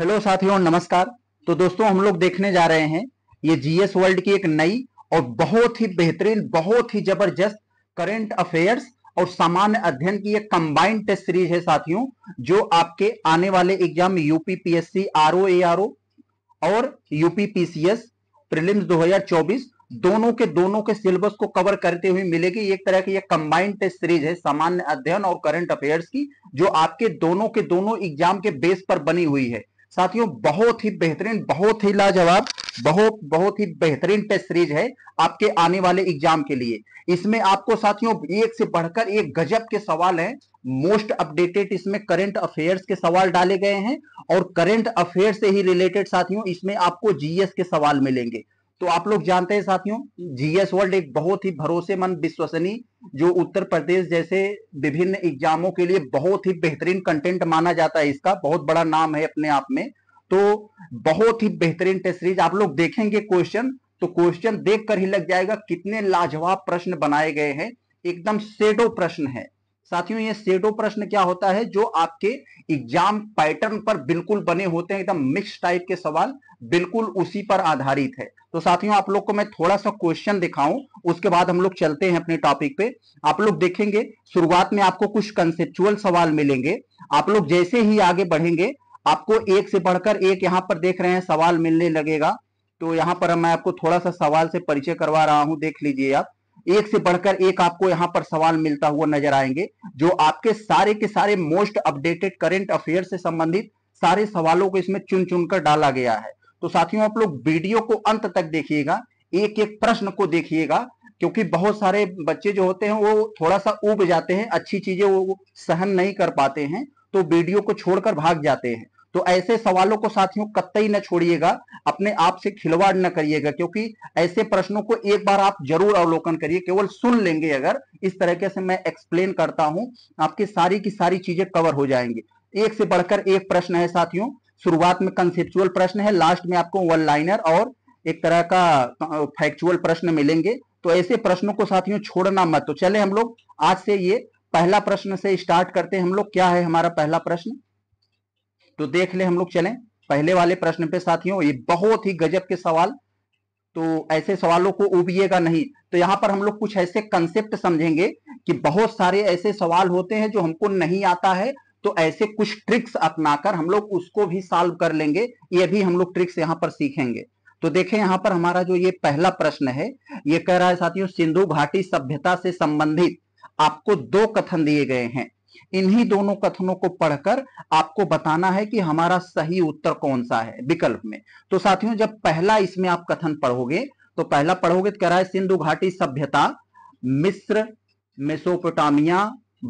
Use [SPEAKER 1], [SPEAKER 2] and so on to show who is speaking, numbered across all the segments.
[SPEAKER 1] hello साथियों नमस्कार तो दोस्तों हम लोग देखने जा रहे हैं ये जीएस वर्ल्ड की एक नई और बहुत ही बेहतरीन बहुत ही जबरदस्त करेंट अफेयर्स और सामान्य अध्ययन की एक कंबाइंड टेस्ट सीरीज है साथियों जो आपके आने वाले exam UPPSC R O R O और यूपीपीसीएस प्रिलिम्स 2024 दोनों के दोनों के सिलेबस को कवर करते हुए मिलेगी एक तरह की एक कंबाइंड टेस्ट सीरीज है सामान्य अध्ययन और करंट अफेयर्स की जो आपके दोनों के दोनों एग्जाम के बेस पर बनी हुई है साथियों बहुत ही बेहतरीन बहुत ही लाजवाब बहुत बहुत ही बेहतरीन टेस्ट सीरीज है आपके आने वाले एग्जाम के लिए इसमें आपको साथियों एक से बढ़कर एक गजब के सवाल हैं मोस्ट अपडेटेड इसमें करंट अफेयर्स के सवाल डाले गए हैं और करंट अफेयर से ही रिलेटेड साथियों इसमें आपको जीएस के सवाल मिलेंगे तो आप लोग जानते हैं साथियों जीएस वर्ल्ड एक बहुत ही भरोसेमंद विश्वसनीय जो उत्तर प्रदेश जैसे विभिन्न एग्जामों के लिए बहुत ही बेहतरीन कंटेंट माना जाता है इसका बहुत बड़ा नाम है अपने आप में तो बहुत ही बेहतरीन टेस्ट सीरीज आप लोग देखेंगे क्वेश्चन तो क्वेश्चन देखकर ही लग जाएगा कितने लाजवाब प्रश्न बनाए गए हैं एकदम सेडो प्रश्न है साथियों ये सेडो प्रश्न क्या होता है जो आपके एग्जाम पैटर्न पर बिल्कुल बने होते हैं एकदम मिक्स टाइप के सवाल बिल्कुल उसी पर आधारित है तो साथियों आप लोग को मैं थोड़ा सा क्वेश्चन दिखाऊं उसके बाद हम लोग चलते हैं अपने टॉपिक पे आप लोग देखेंगे शुरुआत में आपको कुछ कंसेप्चुअल सवाल मिलेंगे आप लोग जैसे ही आगे बढ़ेंगे आपको एक से बढ़कर एक यहाँ पर देख रहे हैं सवाल मिलने लगेगा तो यहाँ पर मैं आपको थोड़ा सा सवाल से परिचय करवा रहा हूँ देख लीजिए आप एक से बढ़कर एक आपको यहाँ पर सवाल मिलता हुआ नजर आएंगे जो आपके सारे के सारे मोस्ट अपडेटेड करेंट अफेयर से संबंधित सारे सवालों को इसमें चुन चुनकर डाला गया है तो साथियों आप लोग वीडियो को अंत तक देखिएगा एक एक प्रश्न को देखिएगा क्योंकि बहुत सारे बच्चे जो होते हैं वो थोड़ा सा उब जाते हैं अच्छी चीजें वो सहन नहीं कर पाते हैं तो वीडियो को छोड़कर भाग जाते हैं तो ऐसे सवालों को साथियों कतई न छोड़िएगा अपने आप से खिलवाड़ न करिएगा क्योंकि ऐसे प्रश्नों को एक बार आप जरूर अवलोकन करिए केवल सुन लेंगे अगर इस तरीके से मैं एक्सप्लेन करता हूं आपकी सारी की सारी चीजें कवर हो जाएंगी एक से बढ़कर एक प्रश्न है साथियों शुरुआत में कंसेप्चुअल प्रश्न है लास्ट में आपको वन लाइनर और एक तरह का फैक्चुअल प्रश्न मिलेंगे तो ऐसे प्रश्नों को साथियों छोड़ना मत तो चले हम लोग आज से ये पहला प्रश्न से स्टार्ट करते हैं हम लोग क्या है हमारा पहला प्रश्न तो देख ले हम लोग चले पहले वाले प्रश्न पे साथियों ये बहुत ही गजब के सवाल तो ऐसे सवालों को उबिएगा नहीं तो यहाँ पर हम लोग कुछ ऐसे कंसेप्ट समझेंगे कि बहुत सारे ऐसे सवाल होते हैं जो हमको नहीं आता है तो ऐसे कुछ ट्रिक्स अपनाकर हम लोग उसको भी सॉल्व कर लेंगे ये भी हम लोग ट्रिक्स यहाँ पर सीखेंगे तो देखें यहाँ पर हमारा जो ये पहला प्रश्न है ये कह रहा है साथियों सिंधु घाटी सभ्यता से संबंधित आपको दो कथन दिए गए हैं इन्हीं दोनों कथनों को पढ़कर आपको बताना है कि हमारा सही उत्तर कौन सा है विकल्प में तो साथियों जब पहला इसमें आप कथन पढ़ोगे तो पहला पढ़ोगे तो कह रहा है सिंधु घाटी सभ्यता मिस्र मेसोपोटामिया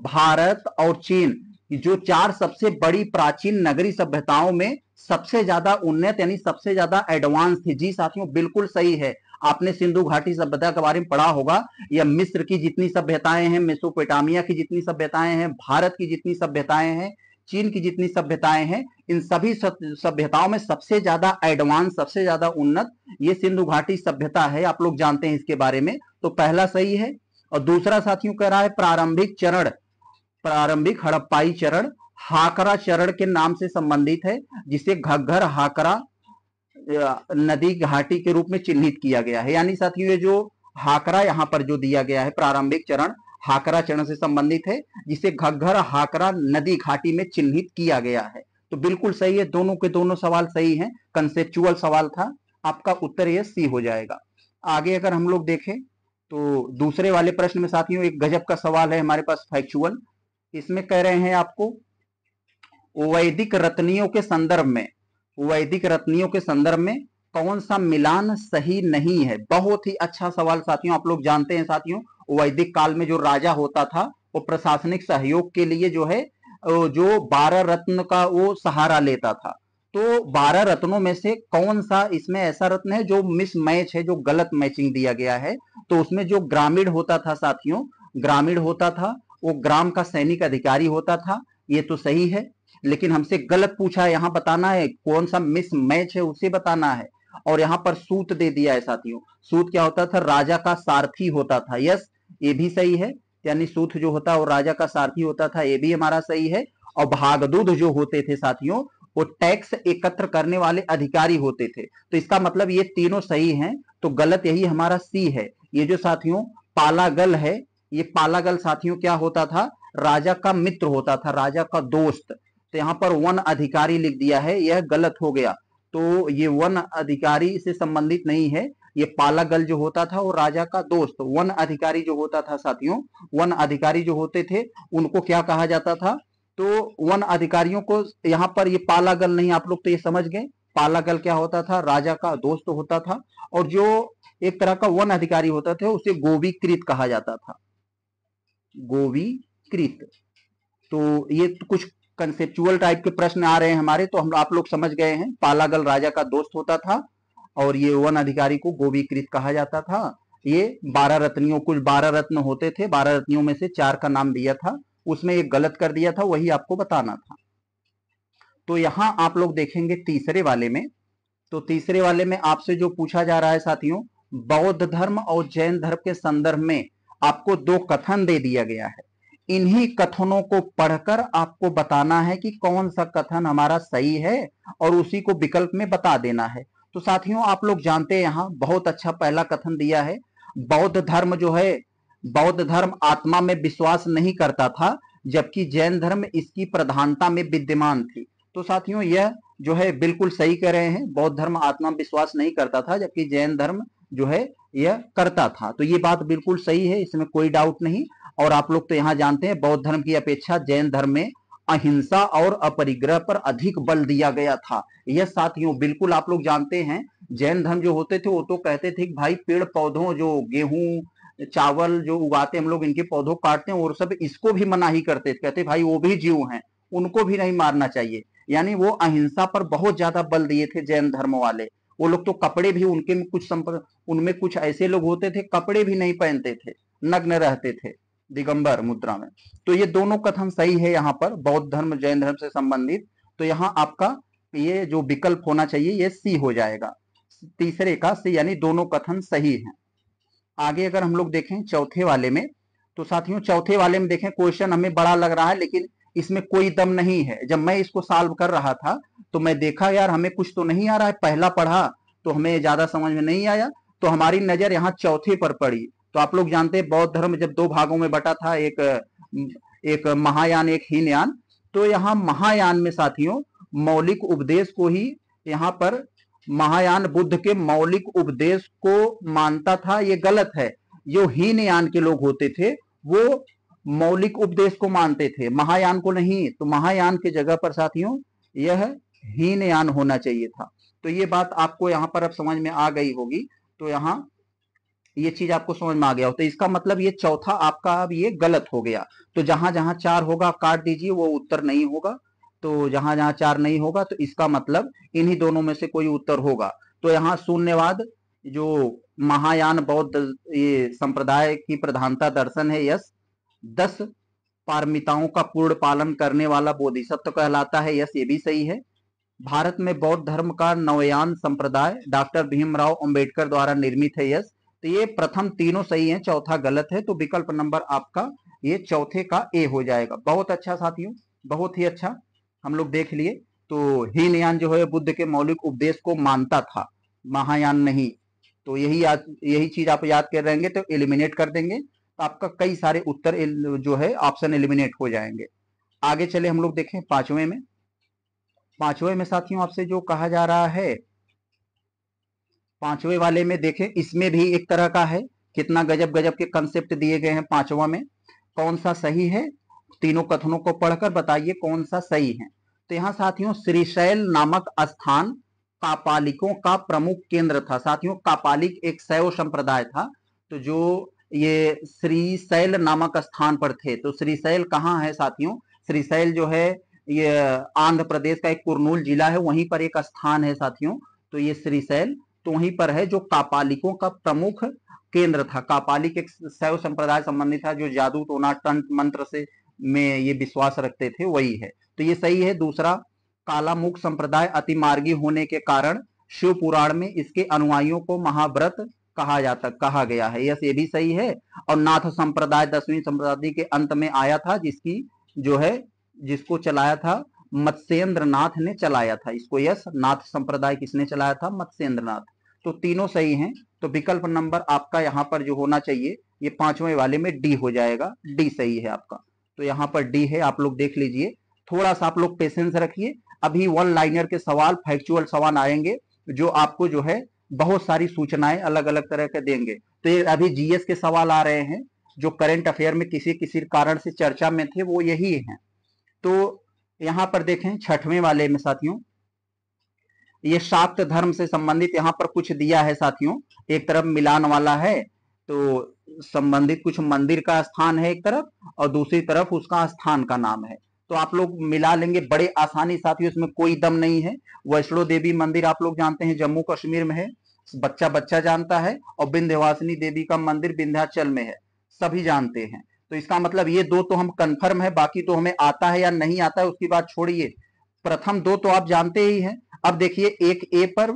[SPEAKER 1] भारत और चीन जो चार सबसे बड़ी प्राचीन नगरी सभ्यताओं में सबसे ज्यादा उन्नत यानी सबसे ज्यादा एडवांस थी जी साथियों बिल्कुल सही है आपने सिंधु घाटी सभ्यता के बारे में पढ़ा होगा या मिस्र की जितनी सभ्यताएं हैं मेसोपोटामिया की जितनी सभ्यताएं हैं भारत की जितनी सभ्यताएं हैं चीन की जितनी सभ्यताएं हैं इन सभी सभ्यताओं में सबसे ज्यादा एडवांस सबसे ज्यादा उन्नत ये सिंधु घाटी सभ्यता है आप लोग जानते हैं इसके बारे में तो पहला सही है और दूसरा साथियों कह रहा है प्रारंभिक चरण प्रारंभिक हड़प्पाई चरण हाकरा चरण के नाम से संबंधित है जिसे घग्घर हाकरा नदी घाटी के रूप में चिन्हित किया गया है यानी साथियों ये जो हाकरा यहाँ पर जो दिया गया है प्रारंभिक चरण हाकरा चरण से संबंधित है जिसे घग्घर हाकरा नदी घाटी में चिन्हित किया गया है तो बिल्कुल सही है दोनों के दोनों सवाल सही है कंसेप्चुअल सवाल था आपका उत्तर यह सी हो जाएगा आगे अगर हम लोग देखें तो दूसरे वाले प्रश्न में साथियों एक गजब का सवाल है हमारे पास फैक्चुअल इसमें कह रहे हैं आपको वैदिक रत्नियों के संदर्भ में वैदिक रत्नियों के संदर्भ में कौन सा मिलान सही नहीं है बहुत ही अच्छा सवाल साथियों आप लोग जानते हैं साथियों वैदिक काल में जो राजा होता था वो प्रशासनिक सहयोग के लिए जो है जो बारह रत्न का वो सहारा लेता था तो बारह रत्नों में से कौन सा इसमें ऐसा रत्न है जो मिस मैच है जो गलत मैचिंग दिया गया है तो उसमें जो ग्रामीण होता था साथियों ग्रामीण होता था वो ग्राम का सैनिक अधिकारी होता था ये तो सही है लेकिन हमसे गलत पूछा है यहाँ बताना है कौन सा मिस मैच है उसे बताना है और यहाँ पर सूत दे दिया है साथियों सूत क्या होता था राजा का सारथी होता था यस ये भी सही है यानी सूत जो होता वो राजा का सारथी होता था ये भी हमारा सही है और भागदूध जो होते थे साथियों वो टैक्स एकत्र करने वाले अधिकारी होते थे तो इसका मतलब ये तीनों सही हैं तो गलत यही हमारा सी है ये जो साथियों पालागल है ये पालागल साथियों क्या होता था राजा का मित्र होता था राजा का दोस्त तो यहाँ पर वन अधिकारी लिख दिया है यह गलत हो गया तो ये वन अधिकारी से संबंधित नहीं है ये पालागल जो होता था वो राजा का दोस्त वन अधिकारी जो होता था साथियों वन अधिकारी जो होते थे उनको क्या कहा जाता था तो वन अधिकारियों को यहाँ पर ये पालागल नहीं आप लोग तो ये समझ गए पालागल क्या होता था राजा का दोस्त होता था और जो एक तरह का वन अधिकारी होता था उसे गोवीकृत कहा जाता था गोवीकृत तो ये कुछ कंसेप्चुअल टाइप के प्रश्न आ रहे हैं हमारे तो हम आप लोग समझ गए हैं पालागल राजा का दोस्त होता था और ये वन अधिकारी को गोबीकृत कहा जाता था ये बारह रत्नियों कुछ बारह रत्न होते थे बारह रत्नियों में से चार का नाम दिया था उसमें एक गलत कर दिया था वही आपको बताना था तो यहाँ आप लोग देखेंगे तीसरे वाले में तो तीसरे वाले में आपसे जो पूछा जा रहा है साथियों बौद्ध धर्म और जैन धर्म के संदर्भ में आपको दो कथन दे दिया गया है इन्हीं कथनों को पढ़कर आपको बताना है कि कौन सा कथन हमारा सही है और उसी को विकल्प में बता देना है तो साथियों आप लोग जानते हैं यहाँ बहुत अच्छा पहला कथन दिया है बौद्ध धर्म जो है बौद्ध धर्म आत्मा में विश्वास नहीं करता था जबकि जैन धर्म इसकी प्रधानता में विद्यमान थी तो साथियों यह जो है बिल्कुल सही कह रहे हैं बौद्ध धर्म आत्मा विश्वास नहीं करता था जबकि जैन धर्म जो है यह करता था तो ये बात बिल्कुल सही है इसमें कोई डाउट नहीं और आप लोग तो यहाँ जानते हैं बौद्ध धर्म की अपेक्षा जैन धर्म में अहिंसा और अपरिग्रह पर अधिक बल दिया गया था यह साथियों बिल्कुल आप लोग जानते हैं जैन धर्म जो होते थे वो तो कहते थे कि भाई पेड़ पौधों जो गेहूं चावल जो उगाते हम लोग इनके पौधों काटते हैं और सब इसको भी मना ही करते थे कहते भाई वो भी जीव हैं उनको भी नहीं मारना चाहिए यानी वो अहिंसा पर बहुत ज्यादा बल दिए थे जैन धर्म वाले वो लोग तो कपड़े भी उनके में कुछ संपर्क उनमें कुछ ऐसे लोग होते थे कपड़े भी नहीं पहनते थे नग्न रहते थे दिगंबर मुद्रा में तो ये दोनों कथन सही है यहाँ पर बौद्ध धर्म जैन धर्म से संबंधित तो यहाँ आपका ये जो विकल्प होना चाहिए ये सी हो जाएगा तीसरे का सी यानी दोनों कथन सही है आगे अगर हम लोग देखें चौथे वाले में तो साथियों चौथे वाले में देखें क्वेश्चन हमें बड़ा लग रहा है लेकिन इसमें कोई दम नहीं है जब मैं इसको सॉल्व कर रहा था तो मैं देखा यार हमें कुछ तो नहीं आ रहा है पहला पढ़ा तो हमें ज्यादा समझ में नहीं आया तो हमारी नजर यहाँ चौथे पर पड़ी तो आप लोग जानते हैं बौद्ध धर्म जब दो भागों में बटा था एक एक महायान एक हीनयान तो यहाँ महायान में साथियों मौलिक उपदेश को ही यहाँ पर महायान बुद्ध के मौलिक उपदेश को मानता था ये गलत है जो हीनयान के लोग होते थे वो मौलिक उपदेश को मानते थे महायान को नहीं तो महायान के जगह पर साथियों यह हीनयान होना चाहिए था तो ये बात आपको यहाँ पर अब समझ में आ गई होगी तो यहाँ ये चीज आपको समझ में आ गया हो तो इसका मतलब ये चौथा आपका अब ये गलत हो गया तो जहां जहां चार होगा काट दीजिए वो उत्तर नहीं होगा तो जहां जहां चार नहीं होगा तो इसका मतलब इन्हीं दोनों में से कोई उत्तर होगा तो यहाँ शून्यवाद जो महायान बौद्ध ये संप्रदाय की प्रधानता दर्शन है यस दस पारमिताओं का पूर्ण पालन करने वाला बोधिसत्व कहलाता है यस ये भी सही है भारत में बौद्ध धर्म का नवयान संप्रदाय डॉक्टर भीमराव अंबेडकर द्वारा निर्मित है यस तो ये प्रथम तीनों सही है चौथा गलत है तो विकल्प नंबर आपका ये चौथे का ए हो जाएगा बहुत अच्छा साथियों बहुत ही अच्छा हम लोग देख लिए तो हीनयान जो है बुद्ध के मौलिक उपदेश को मानता था महायान नहीं तो यही याद यही चीज आप याद कर रहेंगे तो एलिमिनेट कर देंगे तो आपका कई सारे उत्तर जो है ऑप्शन एलिमिनेट हो जाएंगे आगे चले हम लोग देखें पांचवें में पांचवें में साथियों आपसे जो कहा जा रहा है पांचवे वाले में देखें इसमें भी एक तरह का है कितना गजब गजब के कंसेप्ट दिए गए हैं पांचवा में कौन सा सही है तीनों कथनों को पढ़कर बताइए कौन सा सही है तो यहाँ साथियों श्रीशैल नामक स्थान कापालिकों का प्रमुख केंद्र था साथियों कापालिक एक शैव संप्रदाय था तो जो ये श्रीशैल नामक स्थान पर थे तो श्रीशैल कहाँ है साथियों श्रीशैल जो है ये आंध्र प्रदेश का एक कुरनूल जिला है वहीं पर एक स्थान है साथियों तो ये श्रीशैल तो वहीं पर है जो कापालिकों का प्रमुख केंद्र था कापालिक एक शैव संप्रदाय संबंधित था जो जादू टोना तंत्र मंत्र से में ये विश्वास रखते थे वही है तो ये सही है दूसरा कालामुख संप्रदाय अति मार्गी होने के कारण शिव पुराण में इसके अनुयायियों को महाव्रत कहा जाता कहा गया है यस ये भी सही है और नाथ संप्रदाय दसवीं संप्रदाय के अंत में आया था जिसकी जो है जिसको चलाया था मत्स्येंद्र नाथ ने चलाया था इसको यस नाथ संप्रदाय किसने चलाया था मत्स्येंद्र नाथ तो तीनों सही हैं तो विकल्प नंबर आपका यहाँ पर जो होना चाहिए ये पांचवें वाले में डी हो जाएगा डी सही है आपका तो यहाँ पर डी है आप लोग देख लीजिए थोड़ा सा आप लोग पेशेंस रखिए अभी वन लाइनर के सवाल फैक्चुअल सवाल आएंगे जो आपको जो है बहुत सारी सूचनाएं अलग अलग तरह के देंगे तो ये अभी जीएस के सवाल आ रहे हैं जो करंट अफेयर में किसी किसी कारण से चर्चा में थे वो यही हैं तो यहाँ पर देखें छठवें वाले में साथियों ये शाक्त धर्म से संबंधित यहाँ पर कुछ दिया है साथियों एक तरफ मिलान वाला है तो संबंधित कुछ मंदिर का स्थान है एक तरफ और दूसरी तरफ उसका स्थान का नाम है तो आप लोग मिला लेंगे बड़े आसानी साथियों इसमें कोई दम नहीं है वैष्णो देवी मंदिर आप लोग जानते हैं जम्मू कश्मीर में है बच्चा बच्चा जानता है और विंध्यवासिनी देवी का मंदिर विंध्याचल में है सभी जानते हैं तो इसका मतलब ये दो तो हम कंफर्म है बाकी तो हमें आता है या नहीं आता है उसकी बात छोड़िए प्रथम दो तो आप जानते ही हैं अब देखिए एक ए पर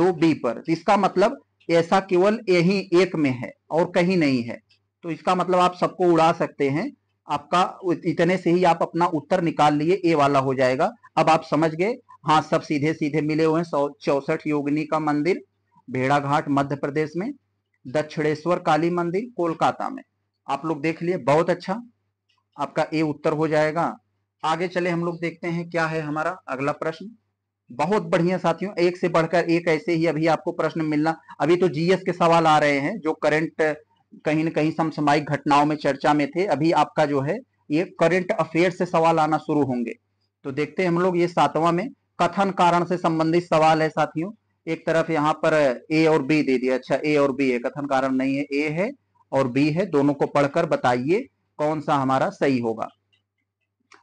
[SPEAKER 1] दो बी पर तो इसका मतलब ऐसा केवल यही एक में है और कहीं नहीं है तो इसका मतलब आप सबको उड़ा सकते हैं आपका इतने से ही आप अपना उत्तर निकाल लिए ए वाला हो जाएगा अब आप समझ गए हाँ सब सीधे सीधे मिले हुए हैं सौ चौसठ योगिनी का मंदिर भेड़ाघाट मध्य प्रदेश में दक्षिणेश्वर काली मंदिर कोलकाता में आप लोग देख लिए बहुत अच्छा आपका ए उत्तर हो जाएगा आगे चले हम लोग देखते हैं क्या है हमारा अगला प्रश्न बहुत बढ़िया साथियों एक से बढ़कर एक ऐसे ही अभी आपको प्रश्न मिलना अभी तो जीएस के सवाल आ रहे हैं जो करंट कहीं ना कहीं समसामयिक घटनाओं में चर्चा में थे अभी आपका जो है ये करंट अफेयर से सवाल आना शुरू होंगे तो देखते हैं हम लोग ये सातवां में कथन कारण से संबंधित सवाल है साथियों एक तरफ यहाँ पर ए और बी दे दिया अच्छा ए और बी है कथन कारण नहीं है ए है और बी है दोनों को पढ़कर बताइए कौन सा हमारा सही होगा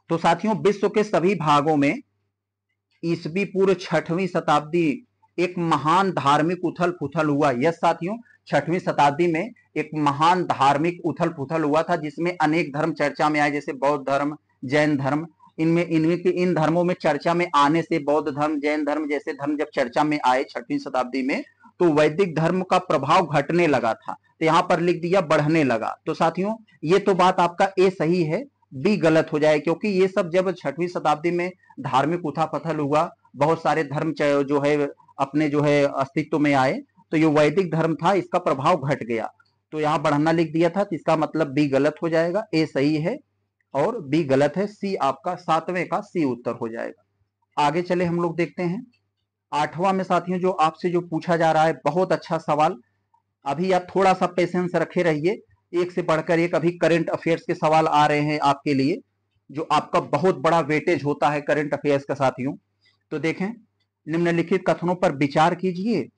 [SPEAKER 1] तो साथियों विश्व के सभी भागों में ईस्वी पूर्व छठवीं शताब्दी एक महान धार्मिक उथल पुथल हुआ यस साथियों छठवीं शताब्दी में एक महान धार्मिक उथल पुथल हुआ था जिसमें अनेक धर्म चर्चा में आए जैसे बौद्ध धर्म जैन धर्म इनमें इनमें इन धर्मों में चर्चा में आने से बौद्ध धर्म जैन धर्म जैसे धर्म जब चर्चा में आए छठवीं शताब्दी में तो वैदिक धर्म का प्रभाव घटने लगा था तो यहाँ पर लिख दिया बढ़ने लगा तो साथियों ये तो बात आपका ए सही है भी गलत हो जाए क्योंकि ये सब जब छठवीं शताब्दी में धार्मिक उथा पथल हुआ बहुत सारे धर्म जो है अपने जो है अस्तित्व में आए तो ये वैदिक धर्म था इसका प्रभाव घट गया तो यहाँ बढ़ना लिख दिया था इसका मतलब बी गलत हो जाएगा ए सही है और बी गलत है सी आपका सातवें का सी उत्तर हो जाएगा आगे चले हम लोग देखते हैं आठवां में साथियों जो आपसे जो पूछा जा रहा है बहुत अच्छा सवाल अभी आप थोड़ा सा पेशेंस रखे रहिए एक से बढ़कर एक अभी करंट अफेयर्स के सवाल आ रहे हैं आपके लिए जो आपका बहुत बड़ा वेटेज होता है करंट अफेयर्स का साथियों तो देखें निम्नलिखित कथनों पर विचार कीजिए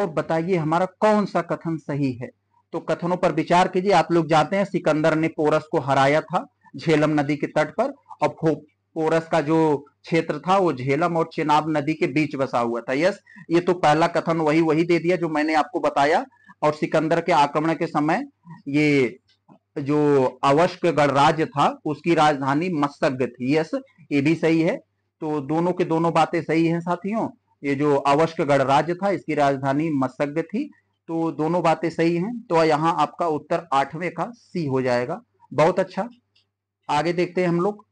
[SPEAKER 1] और बताइए हमारा कौन सा कथन सही है तो कथनों पर विचार कीजिए आप लोग जानते हैं सिकंदर ने पोरस को हराया था झेलम नदी के तट पर और पोरस का जो क्षेत्र था वो झेलम और चेनाब नदी के बीच बसा हुआ था यस ये तो पहला कथन वही वही दे दिया जो मैंने आपको बताया और सिकंदर के आक्रमण के समय ये जो अवश्य गणराज्य था उसकी राजधानी मस्तक थी यस ये भी सही है तो दोनों के दोनों बातें सही हैं साथियों ये जो अवश्य गणराज्य था इसकी राजधानी मस्तक थी तो दोनों बातें सही हैं तो यहाँ आपका उत्तर आठवें का सी हो जाएगा बहुत अच्छा आगे देखते हैं हम लोग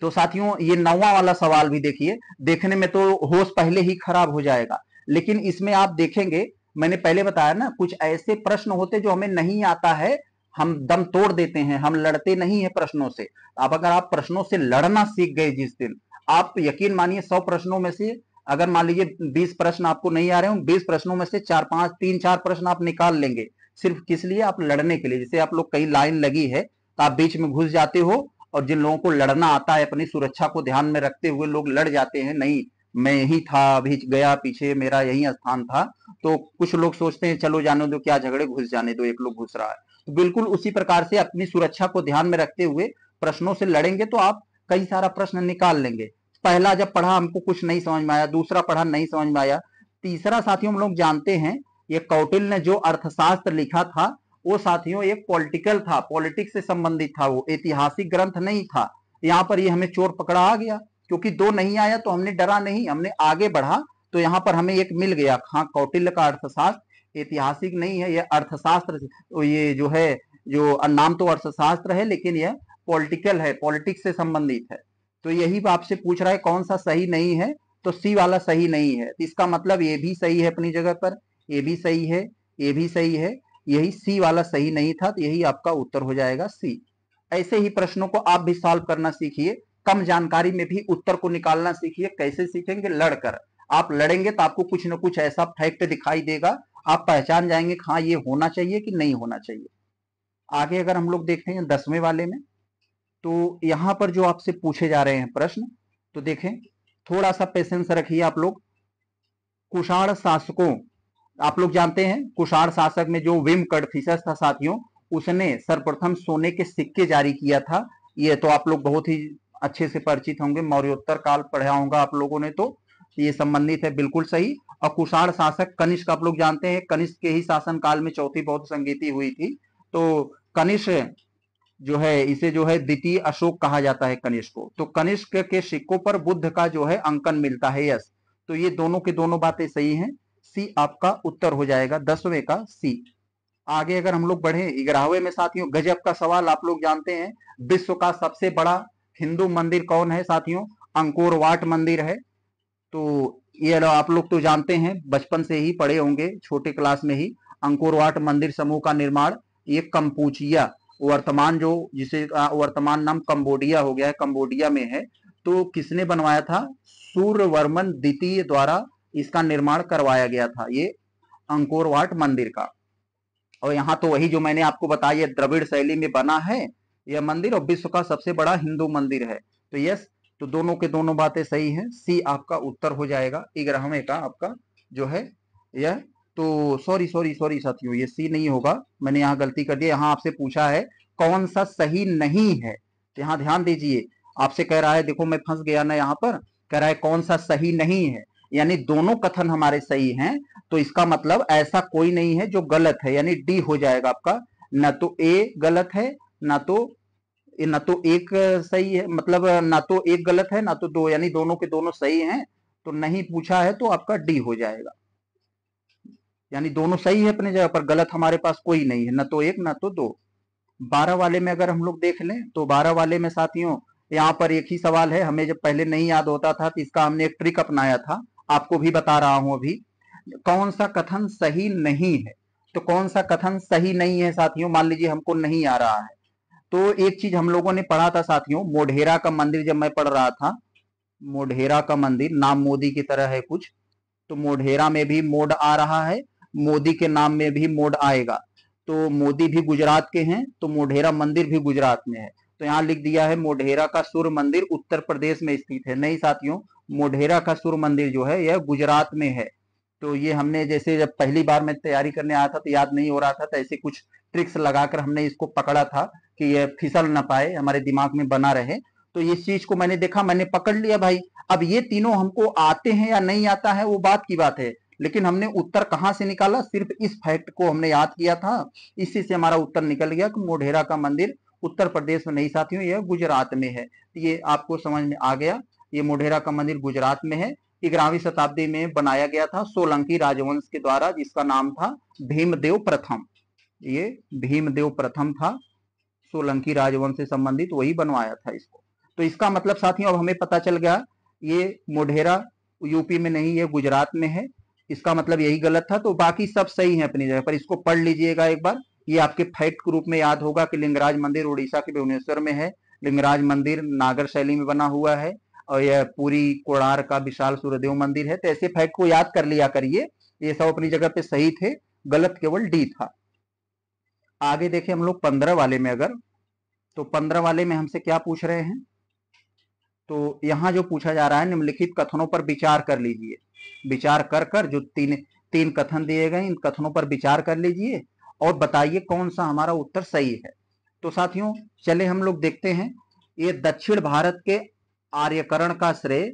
[SPEAKER 1] तो साथियों ये नौवा वाला सवाल भी देखिए देखने में तो होश पहले ही खराब हो जाएगा लेकिन इसमें आप देखेंगे मैंने पहले बताया ना कुछ ऐसे प्रश्न होते जो हमें नहीं आता है हम दम तोड़ देते हैं हम लड़ते नहीं है प्रश्नों से अब अगर आप प्रश्नों से लड़ना सीख गए जिस दिन आप यकीन मानिए सौ प्रश्नों में से अगर मान लीजिए बीस प्रश्न आपको नहीं आ रहे हो बीस प्रश्नों में से चार पांच तीन चार प्रश्न आप निकाल लेंगे सिर्फ किस लिए आप लड़ने के लिए जैसे आप लोग कई लाइन लगी है तो आप बीच में घुस जाते हो और जिन लोगों को लड़ना आता है अपनी सुरक्षा को ध्यान में रखते हुए लोग लड़ जाते हैं नहीं मैं यही था अभी गया पीछे मेरा यही स्थान था तो कुछ लोग सोचते हैं चलो जाने दो क्या झगड़े घुस जाने दो एक लोग घुस रहा है तो बिल्कुल उसी प्रकार से अपनी सुरक्षा को ध्यान में रखते हुए प्रश्नों से लड़ेंगे तो आप कई सारा प्रश्न निकाल लेंगे पहला जब पढ़ा हमको कुछ नहीं समझ में आया दूसरा पढ़ा नहीं समझ में आया तीसरा साथियों हम लोग जानते हैं ये कौटिल ने जो अर्थशास्त्र लिखा था वो साथियों एक पॉलिटिकल था पॉलिटिक्स से संबंधित था वो ऐतिहासिक ग्रंथ नहीं था यहाँ पर ये हमें चोर पकड़ा आ गया क्योंकि दो नहीं आया तो हमने डरा नहीं हमने आगे बढ़ा तो यहाँ पर हमें एक मिल गया हाँ कौटिल्य का अर्थशास्त्र ऐतिहासिक नहीं है यह अर्थशास्त्र तो ये जो है जो नाम तो अर्थशास्त्र है लेकिन यह पॉलिटिकल है पॉलिटिक्स से संबंधित है तो यही आपसे पूछ रहा है कौन सा सही नहीं है तो सी वाला सही नहीं है तो इसका मतलब ये भी सही है अपनी जगह पर ये भी सही है ये भी सही है यही सी वाला सही नहीं था तो यही आपका उत्तर हो जाएगा सी ऐसे ही प्रश्नों को आप भी सॉल्व करना सीखिए कम जानकारी में भी उत्तर को निकालना सीखिए कैसे सीखेंगे लड़कर आप लड़ेंगे तो आपको कुछ ना कुछ ऐसा फैक्ट दिखाई देगा आप पहचान जाएंगे हाँ ये होना चाहिए कि नहीं होना चाहिए आगे अगर हम लोग देखते हैं दसवें वाले में तो यहां पर जो आपसे पूछे जा रहे हैं प्रश्न तो देखें थोड़ा सा पेशेंस रखिए आप लोग कुषाण शासकों आप लोग जानते हैं कुषाण शासक में जो विम कड़फिसस था साथियों उसने सर्वप्रथम सोने के सिक्के जारी किया था ये तो आप लोग बहुत ही अच्छे से परिचित होंगे मौर्योत्तर काल पढ़ा होगा आप लोगों ने तो ये संबंधित है बिल्कुल सही और कुषाण शासक कनिष्क आप लोग जानते हैं कनिष्क के ही शासन काल में चौथी बौद्ध संगीति हुई थी तो कनिष्क जो है इसे जो है द्वितीय अशोक कहा जाता है कनिष्क को तो कनिष्क के सिक्कों पर बुद्ध का जो है अंकन मिलता है यस तो ये दोनों के दोनों बातें सही हैं सी आपका उत्तर हो जाएगा दसवें का सी आगे अगर हम लोग बढ़े ग्यारहवें में साथियों गजब का सवाल आप लोग जानते हैं विश्व का सबसे बड़ा हिंदू मंदिर कौन है साथियों वाट मंदिर है तो ये आप लोग तो जानते हैं बचपन से ही पढ़े होंगे छोटे क्लास में ही अंकुरवाट मंदिर समूह का निर्माण ये कंपूचिया वर्तमान जो जिसे वर्तमान नाम कंबोडिया हो गया है कंबोडिया में है तो किसने बनवाया था सूर्य वर्मन द्वितीय द्वारा इसका निर्माण करवाया गया था ये अंकोरवाट मंदिर का और यहाँ तो वही जो मैंने आपको बताया द्रविड़ शैली में बना है यह मंदिर और विश्व का सबसे बड़ा हिंदू मंदिर है तो यस तो दोनों के दोनों बातें सही हैं सी आपका उत्तर हो जाएगा इग्रहम का आपका जो है यह तो सॉरी सॉरी सॉरी साथियों ये सी नहीं होगा मैंने यहाँ गलती कर दिया यहाँ आपसे पूछा है कौन सा सही नहीं है तो यहाँ ध्यान दीजिए आपसे कह रहा है देखो मैं फंस गया ना यहाँ पर कह रहा है कौन सा सही नहीं है यानी दोनों कथन हमारे सही हैं तो इसका मतलब ऐसा कोई नहीं है जो गलत है यानी डी हो जाएगा आपका ना तो ए गलत है ना तो ना तो एक सही है मतलब ना तो एक गलत है ना तो दो यानी दोनों के दोनों सही हैं तो नहीं पूछा है तो आपका डी हो जाएगा यानी दोनों सही है अपने जगह पर गलत हमारे पास कोई नहीं है ना तो एक ना तो दो बारह वाले में अगर हम लोग देख लें तो बारह वाले में साथियों यहाँ पर एक ही सवाल है हमें जब पहले नहीं याद होता था तो इसका हमने एक ट्रिक अपनाया था आपको भी बता रहा हूं अभी कौन सा कथन सही नहीं है तो कौन सा कथन सही नहीं है साथियों मान लीजिए हमको नहीं आ रहा है तो एक चीज हम लोगों ने पढ़ा था साथियों मोढेरा का मंदिर जब मैं पढ़ रहा था मोढेरा का मंदिर नाम मोदी की तरह है कुछ तो मोढेरा में भी मोड आ रहा है मोदी के नाम में भी मोड आएगा तो मोदी भी गुजरात के हैं तो मोढेरा मंदिर भी गुजरात में है तो यहाँ लिख दिया है मोढेरा का सूर्य मंदिर उत्तर प्रदेश में स्थित है नहीं साथियों मोढेरा का सूर्य मंदिर जो है यह गुजरात में है तो ये हमने जैसे जब पहली बार मैं तैयारी करने आया था तो याद नहीं हो रहा था तो ऐसे कुछ ट्रिक्स लगाकर हमने इसको पकड़ा था कि ये फिसल ना पाए हमारे दिमाग में बना रहे तो ये चीज को मैंने देखा मैंने पकड़ लिया भाई अब ये तीनों हमको आते हैं या नहीं आता है वो बात की बात है लेकिन हमने उत्तर कहाँ से निकाला सिर्फ इस फैक्ट को हमने याद किया था इसी से हमारा उत्तर निकल गया कि मोढेरा का मंदिर उत्तर प्रदेश में नहीं साथियों यह गुजरात में है ये आपको समझ में आ गया ये मोढेरा का मंदिर गुजरात में है ग्यारहवीं शताब्दी में बनाया गया था सोलंकी राजवंश के द्वारा जिसका नाम था भीमदेव प्रथम ये भीमदेव प्रथम था सोलंकी राजवंश से संबंधित वही बनवाया था इसको तो इसका मतलब साथियों अब हमें पता चल गया ये मोढेरा यूपी में नहीं है गुजरात में है इसका मतलब यही गलत था तो बाकी सब सही है अपनी जगह पर इसको पढ़ लीजिएगा एक बार ये आपके फैक्ट के रूप में याद होगा कि लिंगराज मंदिर उड़ीसा के भुवनेश्वर में है लिंगराज मंदिर नागर शैली में बना हुआ है और यह पूरी कोणार का विशाल सूर्यदेव मंदिर है तो ऐसे फैक्ट को याद कर लिया करिए ये सब अपनी जगह पे सही थे गलत केवल डी था आगे देखें हम लोग पंद्रह वाले में अगर तो पंद्रह वाले में हमसे क्या पूछ रहे हैं तो यहाँ जो पूछा जा रहा है निम्नलिखित कथनों पर विचार कर लीजिए विचार कर कर जो तीन तीन कथन दिए गए इन कथनों पर विचार कर लीजिए और बताइए कौन सा हमारा उत्तर सही है तो साथियों चले हम लोग देखते हैं ये दक्षिण भारत के आर्यकरण का श्रेय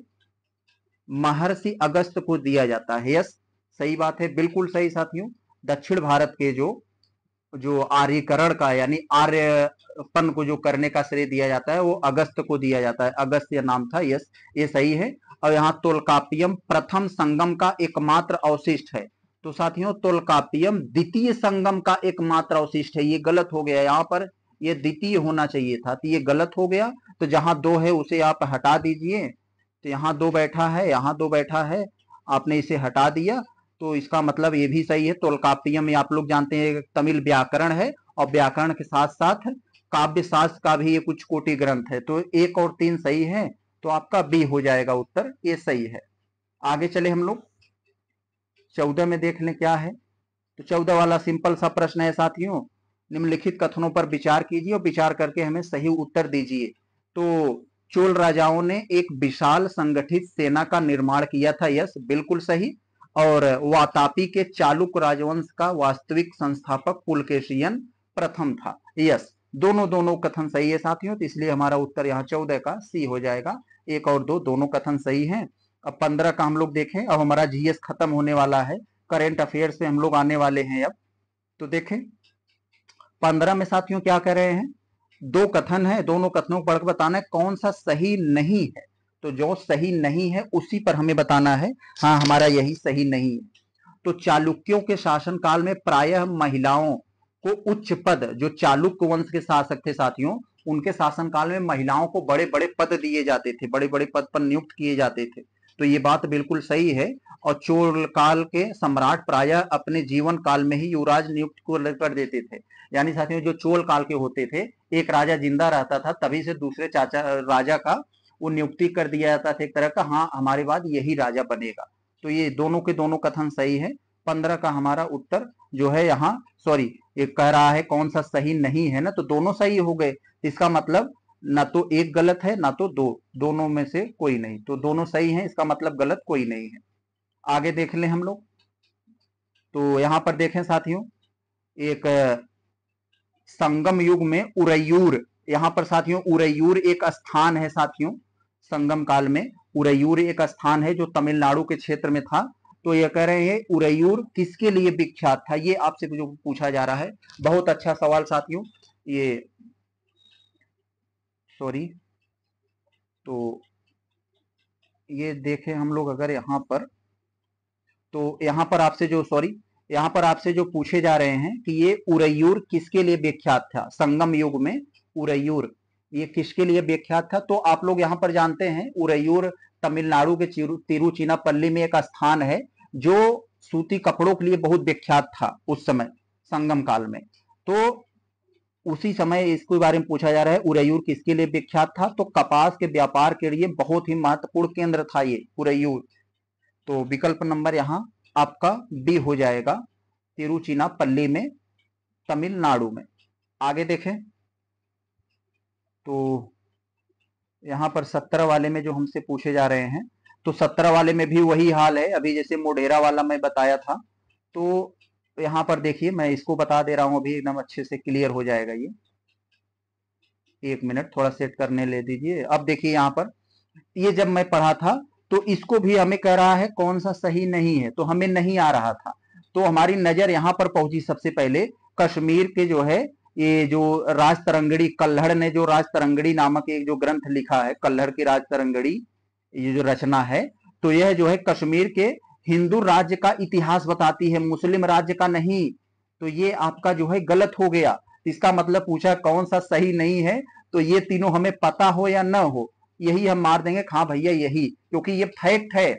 [SPEAKER 1] महर्षि अगस्त को दिया जाता है यस सही बात है बिल्कुल सही साथियों दक्षिण भारत के जो जो आर्यकरण का यानी आर्यपन को जो करने का श्रेय दिया जाता है वो अगस्त को दिया जाता है अगस्त यह नाम था यस ये सही है और यहाँ तोलकापियम प्रथम संगम का एकमात्र अवशिष्ट है तो साथियों तोलकापियम द्वितीय संगम का एकमात्र अवशिष्ट है ये गलत हो गया यहाँ पर ये द्वितीय होना चाहिए था तो ये गलत हो गया तो जहां दो है उसे आप हटा दीजिए तो यहाँ दो बैठा है यहाँ दो बैठा है आपने इसे हटा दिया तो इसका मतलब ये भी सही है तोलकाप्तियम आप लोग जानते हैं तमिल व्याकरण है और व्याकरण के साथ साथ काव्य शास्त्र का भी ये कुछ कोटि ग्रंथ है तो एक और तीन सही है तो आपका बी हो जाएगा उत्तर ये सही है आगे चले हम लोग चौदह में देख लें क्या है तो चौदह वाला सिंपल सा प्रश्न है साथियों निम्नलिखित कथनों पर विचार कीजिए और विचार करके हमें सही उत्तर दीजिए तो चोल राजाओं ने एक विशाल संगठित सेना का निर्माण किया था यस बिल्कुल सही और वातापी के चालुक राजवंश का वास्तविक संस्थापक पुलकेशियन प्रथम था यस दोनों दोनों कथन सही है साथियों तो इसलिए हमारा उत्तर यहाँ चौदह का सी हो जाएगा एक और दो दोनों कथन सही है अब पंद्रह का हम लोग देखें अब हमारा जीएस खत्म होने वाला है करेंट अफेयर से हम लोग आने वाले हैं अब तो देखें पंद्रह में साथियों क्या कह रहे हैं दो कथन है दोनों कथनों को पढ़कर बताना है कौन सा सही नहीं है तो जो सही नहीं है उसी पर हमें बताना है हाँ हमारा यही सही नहीं है तो चालुक्यों के शासनकाल में प्रायः महिलाओं को उच्च पद जो चालुक्य वंश के शासक थे साथियों उनके शासनकाल में महिलाओं को बड़े बड़े पद दिए जाते थे बड़े बड़े पद पर नियुक्त किए जाते थे तो ये बात बिल्कुल सही है और चोल काल के सम्राट प्रायः अपने जीवन काल में ही युवराज नियुक्त कर देते थे यानी साथियों जो चोल काल के होते थे एक राजा जिंदा रहता था तभी से दूसरे चाचा राजा का वो नियुक्ति कर दिया जाता था एक तरह का हाँ हमारे बाद यही राजा बनेगा तो ये दोनों के दोनों कथन सही है पंद्रह का हमारा उत्तर जो है यहाँ सॉरी ये कह रहा है कौन सा सही नहीं है ना तो दोनों सही हो गए इसका मतलब ना तो एक गलत है ना तो दो दोनों में से कोई नहीं तो दोनों सही है इसका मतलब गलत कोई नहीं है आगे देख लें हम लोग तो यहां पर देखें साथियों एक संगम युग में उरैयूर यहां पर साथियों उरैयूर एक स्थान है साथियों संगम काल में उरैयूर एक स्थान है जो तमिलनाडु के क्षेत्र में था तो ये कह रहे हैं उरैयूर किसके लिए विख्यात था ये आपसे जो पूछा जा रहा है बहुत अच्छा सवाल साथियों ये सॉरी तो ये देखें हम लोग अगर यहां पर तो यहाँ पर आपसे जो सॉरी यहाँ पर आपसे जो पूछे जा रहे हैं कि ये उरयूर किसके लिए विख्यात था संगम युग में उरयूर ये किसके लिए विख्यात था तो आप लोग यहाँ पर जानते हैं उरयूर तमिलनाडु के तिरुचिनापल्ली में एक स्थान है जो सूती कपड़ों के लिए बहुत विख्यात था उस समय संगम काल में तो उसी समय इसके बारे में पूछा जा रहा है उरयूर किसके लिए विख्यात था तो कपास के व्यापार के लिए बहुत ही महत्वपूर्ण केंद्र था ये उरयूर तो विकल्प नंबर यहाँ आपका बी हो जाएगा तिरुचिनापल्ली में तमिलनाडु में आगे देखें तो यहाँ पर सत्रह वाले में जो हमसे पूछे जा रहे हैं तो सत्रह वाले में भी वही हाल है अभी जैसे मोढेरा वाला मैं बताया था तो यहाँ पर देखिए मैं इसको बता दे रहा हूं अभी एकदम अच्छे से क्लियर हो जाएगा ये एक मिनट थोड़ा सेट करने ले दीजिए अब देखिए यहाँ पर ये जब मैं पढ़ा था तो इसको भी हमें कह रहा है कौन सा सही नहीं है तो हमें नहीं आ रहा था तो हमारी नजर यहां पर पहुंची सबसे पहले कश्मीर के जो है ये जो राज तरंगड़ी कल्हड़ ने जो राज तरंगड़ी नामक एक जो ग्रंथ लिखा है कल्हड़ की राज तरंगड़ी ये जो रचना है तो यह जो है कश्मीर के हिंदू राज्य का इतिहास बताती है मुस्लिम राज्य का नहीं तो ये आपका जो है गलत हो गया इसका मतलब पूछा कौन सा सही नहीं है तो ये तीनों हमें पता हो या न हो यही हम मार देंगे हाँ भैया यही क्योंकि ये फैक्ट है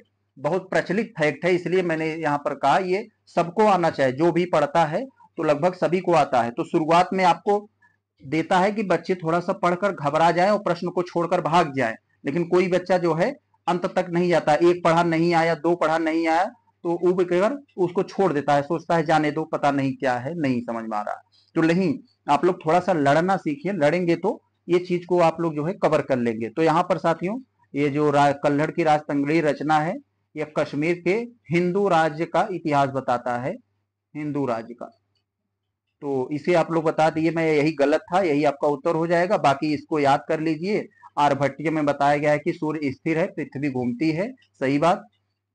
[SPEAKER 1] बहुत प्रचलित फैक्ट है इसलिए मैंने यहाँ पर कहा ये सबको आना चाहिए जो भी पढ़ता है तो लगभग सभी को आता है तो शुरुआत में आपको देता है कि बच्चे थोड़ा सा पढ़कर घबरा जाए और प्रश्न को छोड़कर भाग जाए लेकिन कोई बच्चा जो है अंत तक नहीं जाता एक पढ़ा नहीं आया दो पढ़ा नहीं आया तो उब कर उसको छोड़ देता है सोचता है जाने दो पता नहीं क्या है नहीं समझ में आ रहा तो नहीं आप लोग थोड़ा सा लड़ना सीखिए लड़ेंगे तो ये चीज को आप लोग जो है कवर कर लेंगे तो यहाँ पर साथियों ये जो कल्हड़ की राजतंगड़ी रचना है ये कश्मीर के हिंदू राज्य का इतिहास बताता है हिंदू राज्य का तो इसे आप लोग बता दिए मैं यही गलत था यही आपका उत्तर हो जाएगा बाकी इसको याद कर लीजिए आर्भट्टीय में बताया गया है कि सूर्य स्थिर है पृथ्वी घूमती है सही बात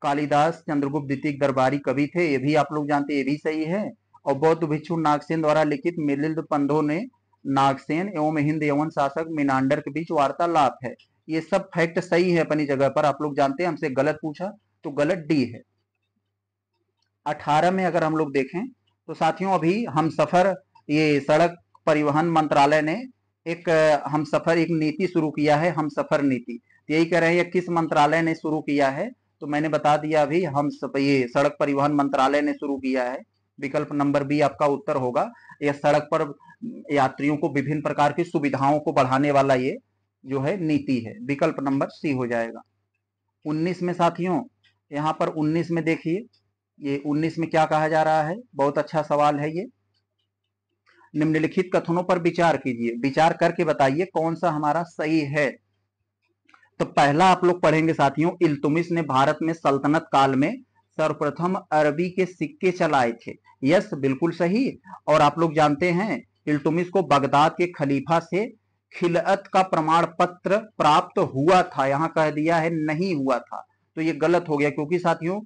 [SPEAKER 1] कालिदास चंद्रगुप्त द्वितीय दरबारी कवि थे ये भी आप लोग जानते ये भी सही है और बौद्ध भिक्षु नागसेन द्वारा लिखित मिलिंद पंधो ने नागसेन एवं हिंद यवन शासक मिनांडर के बीच वार्तालाप है ये सब फैक्ट सही है अपनी जगह पर आप लोग जानते हैं हमसे गलत पूछा तो गलत डी है अठारह में अगर हम लोग देखें तो साथियों अभी हम सफर ये सड़क परिवहन मंत्रालय ने एक हम सफर एक नीति शुरू किया है हम सफर नीति यही कह रहे हैं किस मंत्रालय ने शुरू किया है तो मैंने बता दिया अभी हम सब ये सड़क परिवहन मंत्रालय ने शुरू किया है विकल्प नंबर बी आपका उत्तर होगा यह सड़क पर यात्रियों को विभिन्न प्रकार की सुविधाओं को बढ़ाने वाला ये जो है नीति है विकल्प नंबर सी हो जाएगा 19 में साथियों यहाँ पर 19 में देखिए ये 19 में क्या कहा जा रहा है बहुत अच्छा सवाल है ये निम्नलिखित कथनों पर विचार कीजिए विचार करके बताइए कौन सा हमारा सही है तो पहला आप लोग पढ़ेंगे साथियों इलतुमिस ने भारत में सल्तनत काल में सर्वप्रथम अरबी के सिक्के चलाए थे यस बिल्कुल सही और आप लोग जानते हैं इल्तुमिस को बगदाद के खलीफा से खिलत का प्रमाण पत्र प्राप्त हुआ था यहाँ कह दिया है नहीं हुआ था तो ये गलत हो गया क्योंकि साथियों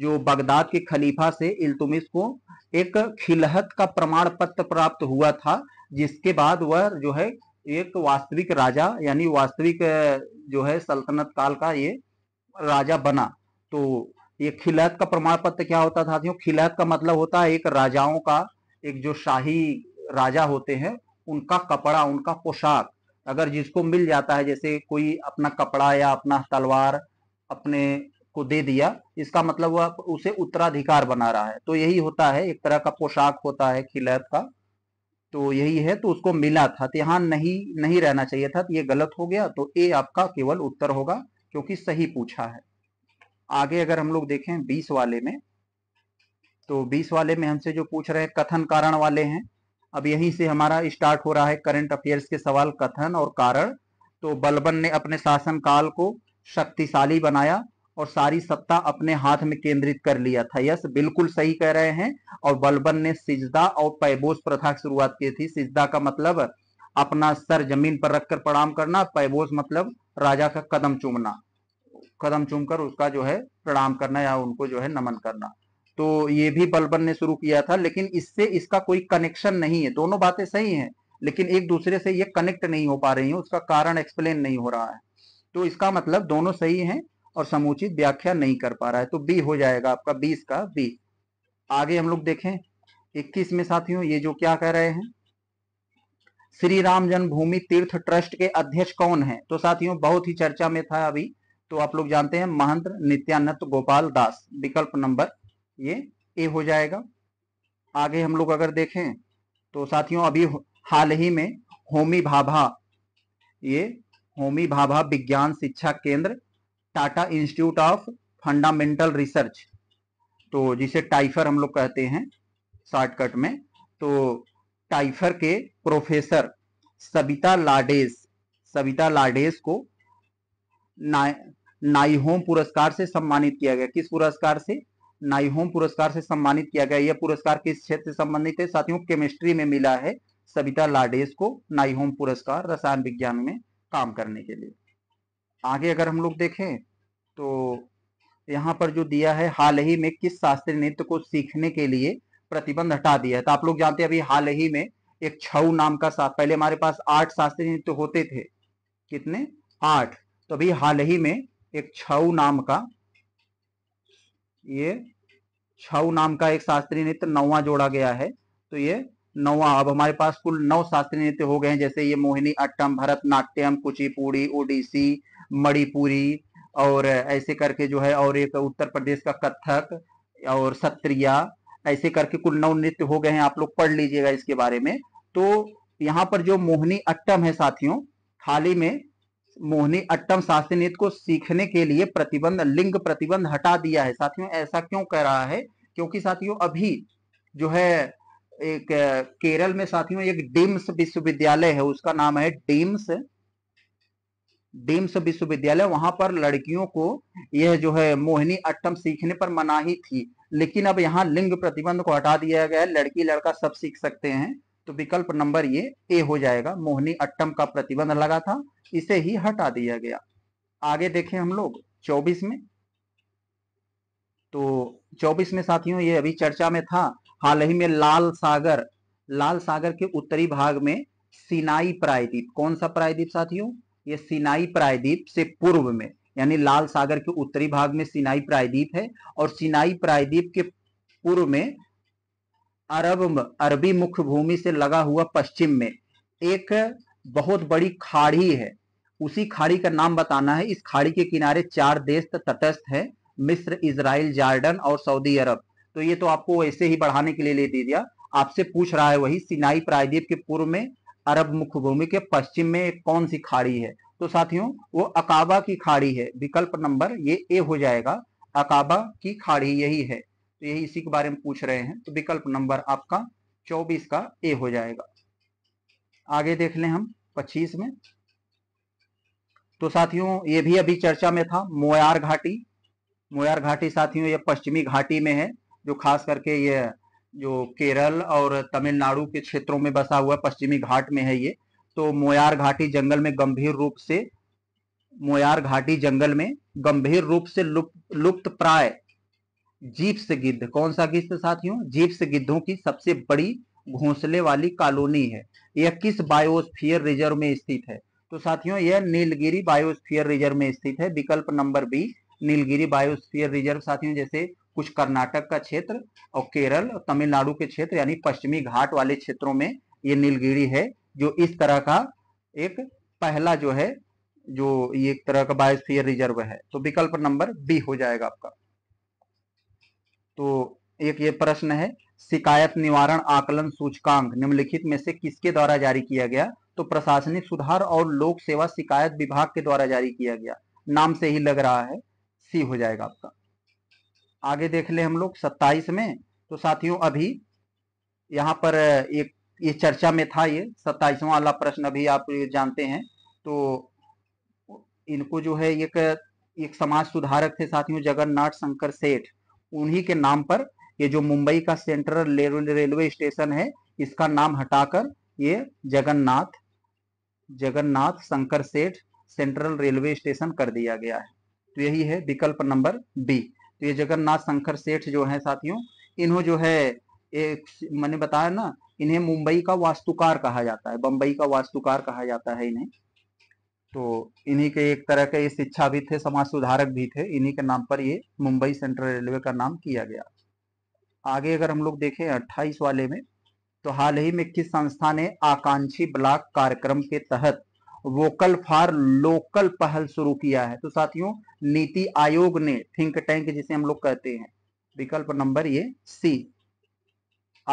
[SPEAKER 1] जो बगदाद के खलीफा से इल्तुमिस को एक खिलहत का प्रमाण पत्र प्राप्त हुआ था जिसके बाद वह जो है एक वास्तविक राजा यानी वास्तविक जो है सल्तनत काल का ये राजा बना तो ये खिलहत का प्रमाण पत्र क्या होता था साथियों खिलहत का मतलब होता है एक राजाओं का एक जो शाही राजा होते हैं उनका कपड़ा उनका पोशाक अगर जिसको मिल जाता है जैसे कोई अपना कपड़ा या अपना तलवार अपने को दे दिया इसका मतलब वह उसे उत्तराधिकार बना रहा है तो यही होता है एक तरह का पोशाक होता है खिलत का तो यही है तो उसको मिला था तो यहाँ नहीं नहीं रहना चाहिए था तो ये गलत हो गया तो ए आपका केवल उत्तर होगा क्योंकि सही पूछा है आगे अगर हम लोग देखें बीस वाले में तो बीस वाले में हमसे जो पूछ रहे हैं कथन कारण वाले हैं अब यहीं से हमारा स्टार्ट हो रहा है करंट अफेयर्स के सवाल कथन और कारण तो बलबन ने अपने शासनकाल को शक्तिशाली बनाया और सारी सत्ता अपने हाथ में केंद्रित कर लिया था यस बिल्कुल सही कह रहे हैं और बलबन ने सिजदा और पैबोस प्रथा की शुरुआत की थी सिजदा का मतलब अपना सर जमीन पर रखकर प्रणाम करना पैबोस मतलब राजा का कदम चूमना कदम चूमकर उसका जो है प्रणाम करना या उनको जो है नमन करना तो ये भी बलबन ने शुरू किया था लेकिन इससे इसका कोई कनेक्शन नहीं है दोनों बातें सही हैं लेकिन एक दूसरे से ये कनेक्ट नहीं हो पा रही है उसका कारण एक्सप्लेन नहीं हो रहा है तो इसका मतलब दोनों सही हैं और समुचित व्याख्या नहीं कर पा रहा है तो बी हो जाएगा आपका बीस का बी आगे हम लोग देखें इक्कीस में साथियों ये जो क्या कह रहे हैं श्री राम जन्मभूमि तीर्थ ट्रस्ट के अध्यक्ष कौन है तो साथियों बहुत ही चर्चा में था अभी तो आप लोग जानते हैं महंत नित्यानंद गोपाल दास विकल्प नंबर ये ए हो जाएगा आगे हम लोग अगर देखें तो साथियों अभी हाल ही में होमी भाभा ये होमी भाभा विज्ञान शिक्षा केंद्र Tata institute of fundamental research तो जिसे टाइफर हम लोग कहते हैं शॉर्टकट में तो टाइफर के प्रोफेसर सबिता लाडेस सबिता लाडेस को ना, नाइहोम पुरस्कार से सम्मानित किया गया किस पुरस्कार से नाइहोम पुरस्कार से सम्मानित किया गया यह पुरस्कार किस क्षेत्र से संबंधित है साथियों केमिस्ट्री में मिला है सविता लाडेस को नाइहोम पुरस्कार रसायन विज्ञान में काम करने के लिए आगे अगर हम लोग देखें तो यहाँ पर जो दिया है हाल ही में किस शास्त्रीय नृत्य को सीखने के लिए प्रतिबंध हटा दिया है तो आप लोग जानते हैं अभी हाल ही में एक छऊ नाम का साथ पहले हमारे पास आठ शास्त्रीय नृत्य होते थे कितने आठ तो अभी हाल ही में एक छऊ नाम का ये छऊ नाम का एक शास्त्रीय नृत्य नौवा जोड़ा गया है तो ये नौवा अब हमारे पास कुल नौ शास्त्रीय नृत्य हो गए हैं जैसे ये मोहिनी अट्टम भरतनाट्यम कुचिपुड़ी ओडिसी मणिपुरी और ऐसे करके जो है और एक उत्तर प्रदेश का कथक और सत्रिया ऐसे करके कुल नौ नृत्य हो गए हैं आप लोग पढ़ लीजिएगा इसके बारे में तो यहाँ पर जो मोहिनी अट्टम है साथियों थाली में मोहनी अट्टम शास्त्री नृत्य को सीखने के लिए प्रतिबंध लिंग प्रतिबंध हटा दिया है साथियों ऐसा क्यों कह रहा है क्योंकि साथियों अभी जो है एक केरल में साथियों एक डीम्स विश्वविद्यालय है उसका नाम है डीम्स डीम्स विश्वविद्यालय वहां पर लड़कियों को यह जो है मोहिनी अट्टम सीखने पर मनाही थी लेकिन अब यहाँ लिंग प्रतिबंध को हटा दिया गया है लड़की लड़का सब सीख सकते हैं तो विकल्प नंबर ये ए हो जाएगा मोहनी अट्टम का प्रतिबंध लगा था इसे ही हटा दिया गया आगे देखें हम लोग चौबीस में तो चौबीस में साथियों ये अभी चर्चा में था हाल ही में लाल सागर लाल सागर के उत्तरी भाग में सिनाई प्रायद्वीप कौन सा प्रायद्वीप साथियों ये सिनाई प्रायद्वीप से पूर्व में यानी लाल सागर के उत्तरी भाग में सिनाई प्रायद्वीप है और सिनाई प्रायद्वीप के पूर्व में अरब अरबी मुख्य भूमि से लगा हुआ पश्चिम में एक बहुत बड़ी खाड़ी है उसी खाड़ी का नाम बताना है इस खाड़ी के किनारे चार देश तटस्थ है मिस्र इसराइल जॉर्डन और सऊदी अरब तो ये तो आपको ऐसे ही बढ़ाने के लिए ले दे दिया आपसे पूछ रहा है वही सिनाई प्रायद्वीप के पूर्व में अरब मुख्य भूमि के पश्चिम में कौन सी खाड़ी है तो साथियों वो अकाबा की खाड़ी है विकल्प नंबर ये ए हो जाएगा अकाबा की खाड़ी यही है तो यही इसी के बारे में पूछ रहे हैं तो विकल्प नंबर आपका चौबीस का ए हो जाएगा आगे देख लें हम पच्चीस में तो साथियों ये भी अभी चर्चा में था मोयार घाटी मोयार घाटी साथियों ये पश्चिमी घाटी में है जो खास करके ये जो केरल और तमिलनाडु के क्षेत्रों में बसा हुआ पश्चिमी घाट में है ये तो मोयार घाटी जंगल में गंभीर रूप से मोयार घाटी जंगल में गंभीर रूप से लुप्त लुप्त प्राय जीप से गिद्ध कौन सा गिद्ध साथियों जीप से गिद्धों की सबसे बड़ी घोंसले वाली कॉलोनी है यह किस बायोस्फीयर रिजर्व में स्थित है तो साथियों यह नीलगिरी बायोस्फीयर रिजर्व में स्थित है विकल्प number B Nilgiri biosphere reserve साथियों जैसे कुछ कर्नाटक का क्षेत्र और केरल और तमिलनाडु के क्षेत्र यानी पश्चिमी घाट वाले क्षेत्रों में ये नीलगिरी है जो इस तरह का एक पहला जो है जो ये एक तरह का बायोस्फीयर रिजर्व है तो विकल्प नंबर बी हो जाएगा आपका तो एक ये प्रश्न है शिकायत निवारण आकलन सूचकांक निम्नलिखित में से किसके द्वारा जारी किया गया तो प्रशासनिक सुधार और लोक सेवा शिकायत विभाग के द्वारा जारी किया गया नाम से ही लग रहा है सी हो जाएगा आपका आगे देख ले हम लोग सत्ताईस में तो साथियों अभी यहाँ पर एक ये चर्चा में था ये सत्ताईसवां वाला प्रश्न अभी आप जानते हैं तो इनको जो है एक एक समाज सुधारक थे साथियों जगन्नाथ शंकर सेठ उन्हीं के नाम पर ये जो मुंबई का सेंट्रल रेलवे स्टेशन है इसका नाम हटाकर ये जगन्नाथ जगन्नाथ शंकर सेठ सेंट्रल रेलवे स्टेशन कर दिया गया है तो यही है विकल्प नंबर बी तो ये जगन्नाथ शंकर सेठ जो है साथियों इन्हों जो है एक मैंने बताया ना इन्हें मुंबई का वास्तुकार कहा जाता है बंबई का वास्तुकार कहा जाता है इन्हें तो इन्हीं के एक तरह के ये शिक्षा भी थे समाज सुधारक भी थे इन्हीं के नाम पर ये मुंबई सेंट्रल रेलवे का नाम किया गया आगे अगर हम लोग देखें अट्ठाईस वाले में तो हाल ही में किस संस्था ने आकांक्षी ब्लॉक कार्यक्रम के तहत वोकल फॉर लोकल पहल शुरू किया है तो साथियों नीति आयोग ने थिंक टैंक जिसे हम लोग कहते हैं विकल्प नंबर ये सी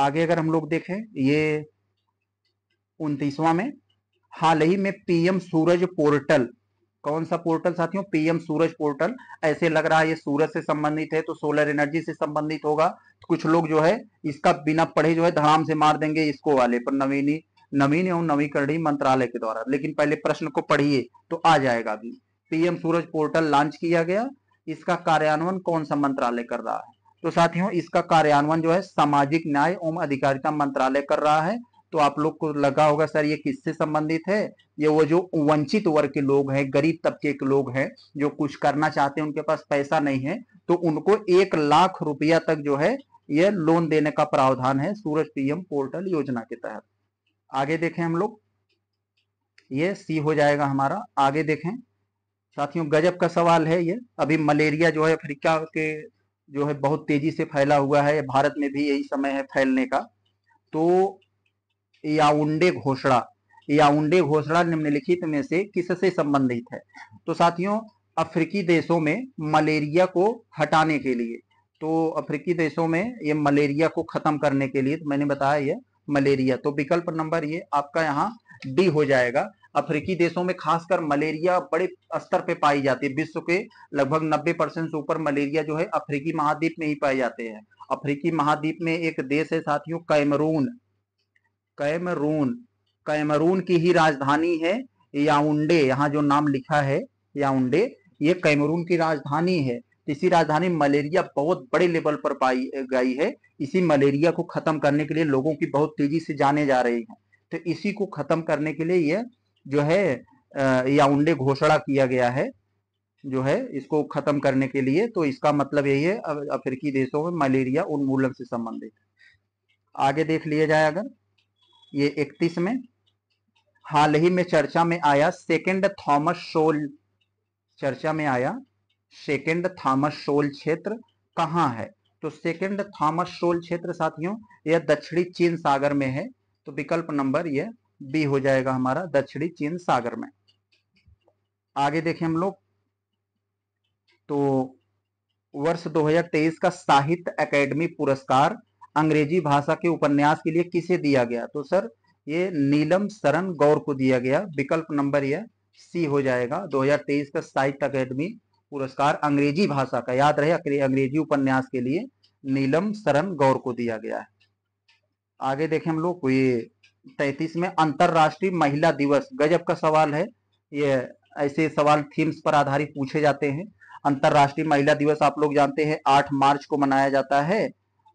[SPEAKER 1] आगे अगर हम लोग देखें ये उन्तीसवा में हाल ही में पीएम सूरज पोर्टल कौन सा पोर्टल साथियों पीएम सूरज पोर्टल ऐसे लग रहा है ये सूरज से संबंधित है तो सोलर एनर्जी से संबंधित होगा कुछ लोग जो है इसका बिना पढ़े जो है धड़ाम से मार देंगे इसको वाले पर नवीनी नवीन एवं नवीकरणीय मंत्रालय के द्वारा लेकिन पहले प्रश्न को पढ़िए तो आ जाएगा अभी पीएम सूरज पोर्टल लॉन्च किया गया इसका कार्यान्वयन कौन सा मंत्रालय कर रहा है तो साथियों इसका कार्यान्वयन जो है सामाजिक न्याय एवं अधिकारिता मंत्रालय कर रहा है तो आप लोग को लगा होगा सर ये किससे संबंधित है ये वो जो वंचित वर्ग के लोग हैं गरीब तबके के लोग हैं जो कुछ करना चाहते हैं उनके पास पैसा नहीं है तो उनको एक लाख रुपया तक जो है ये लोन देने का प्रावधान है सूरज पीएम पोर्टल योजना के तहत आगे देखें हम लोग ये सी हो जाएगा हमारा आगे देखें साथियों गजब का सवाल है ये अभी मलेरिया जो है अफ्रीका के जो है बहुत तेजी से फैला हुआ है भारत में भी यही समय है फैलने का तो याउंडे घोषणा याउंडे घोषणा निम्नलिखित में से किससे संबंधित है तो साथियों अफ्रीकी देशों में मलेरिया को हटाने के लिए तो अफ्रीकी देशों में ये मलेरिया को खत्म करने के लिए तो मैंने बताया ये मलेरिया तो विकल्प नंबर ये आपका यहाँ डी हो जाएगा अफ्रीकी देशों में खासकर मलेरिया बड़े स्तर पे पाई जाती है विश्व के लगभग 90 परसेंट से ऊपर मलेरिया जो है अफ्रीकी महाद्वीप में ही पाए जाते हैं अफ्रीकी महाद्वीप में एक देश है साथियों कैमरून कैमरून कैमरून की ही राजधानी है याउंडे यहाँ जो नाम लिखा है याउंडे ये कैमरून की राजधानी है इसी राजधानी मलेरिया बहुत बड़े लेवल पर पाई गई है इसी मलेरिया को खत्म करने के लिए लोगों की बहुत तेजी से जाने जा रही है तो इसी को खत्म करने के लिए ये जो है याउंडे घोषणा किया गया है जो है इसको खत्म करने के लिए तो इसका मतलब यही है अफ्रीकी देशों में मलेरिया उन्मूलन से संबंधित आगे देख लिया जाए अगर ये इकतीस में हाल ही में चर्चा में आया सेकेंड थॉमस शोल चर्चा में आया सेकेंड थॉमस शोल क्षेत्र कहाँ है तो सेकेंड थॉमस शोल क्षेत्र साथियों यह दक्षिणी चीन सागर में है तो विकल्प नंबर यह बी हो जाएगा हमारा दक्षिणी चीन सागर में आगे देखें हम लोग तो वर्ष 2023 का साहित्य एकेडमी पुरस्कार अंग्रेजी भाषा के उपन्यास के लिए किसे दिया गया तो सर ये नीलम सरन गौर को दिया गया विकल्प नंबर यह सी हो जाएगा 2023 का साहित्य अकेडमी पुरस्कार अंग्रेजी भाषा का याद रहे अंग्रेजी उपन्यास के लिए नीलम सरन गौर को दिया गया है आगे देखें हम लोग ये तैतीस में अंतरराष्ट्रीय महिला दिवस गजब का सवाल है ये ऐसे सवाल थीम्स पर आधारित पूछे जाते हैं अंतरराष्ट्रीय महिला दिवस आप लोग जानते हैं आठ मार्च को मनाया जाता है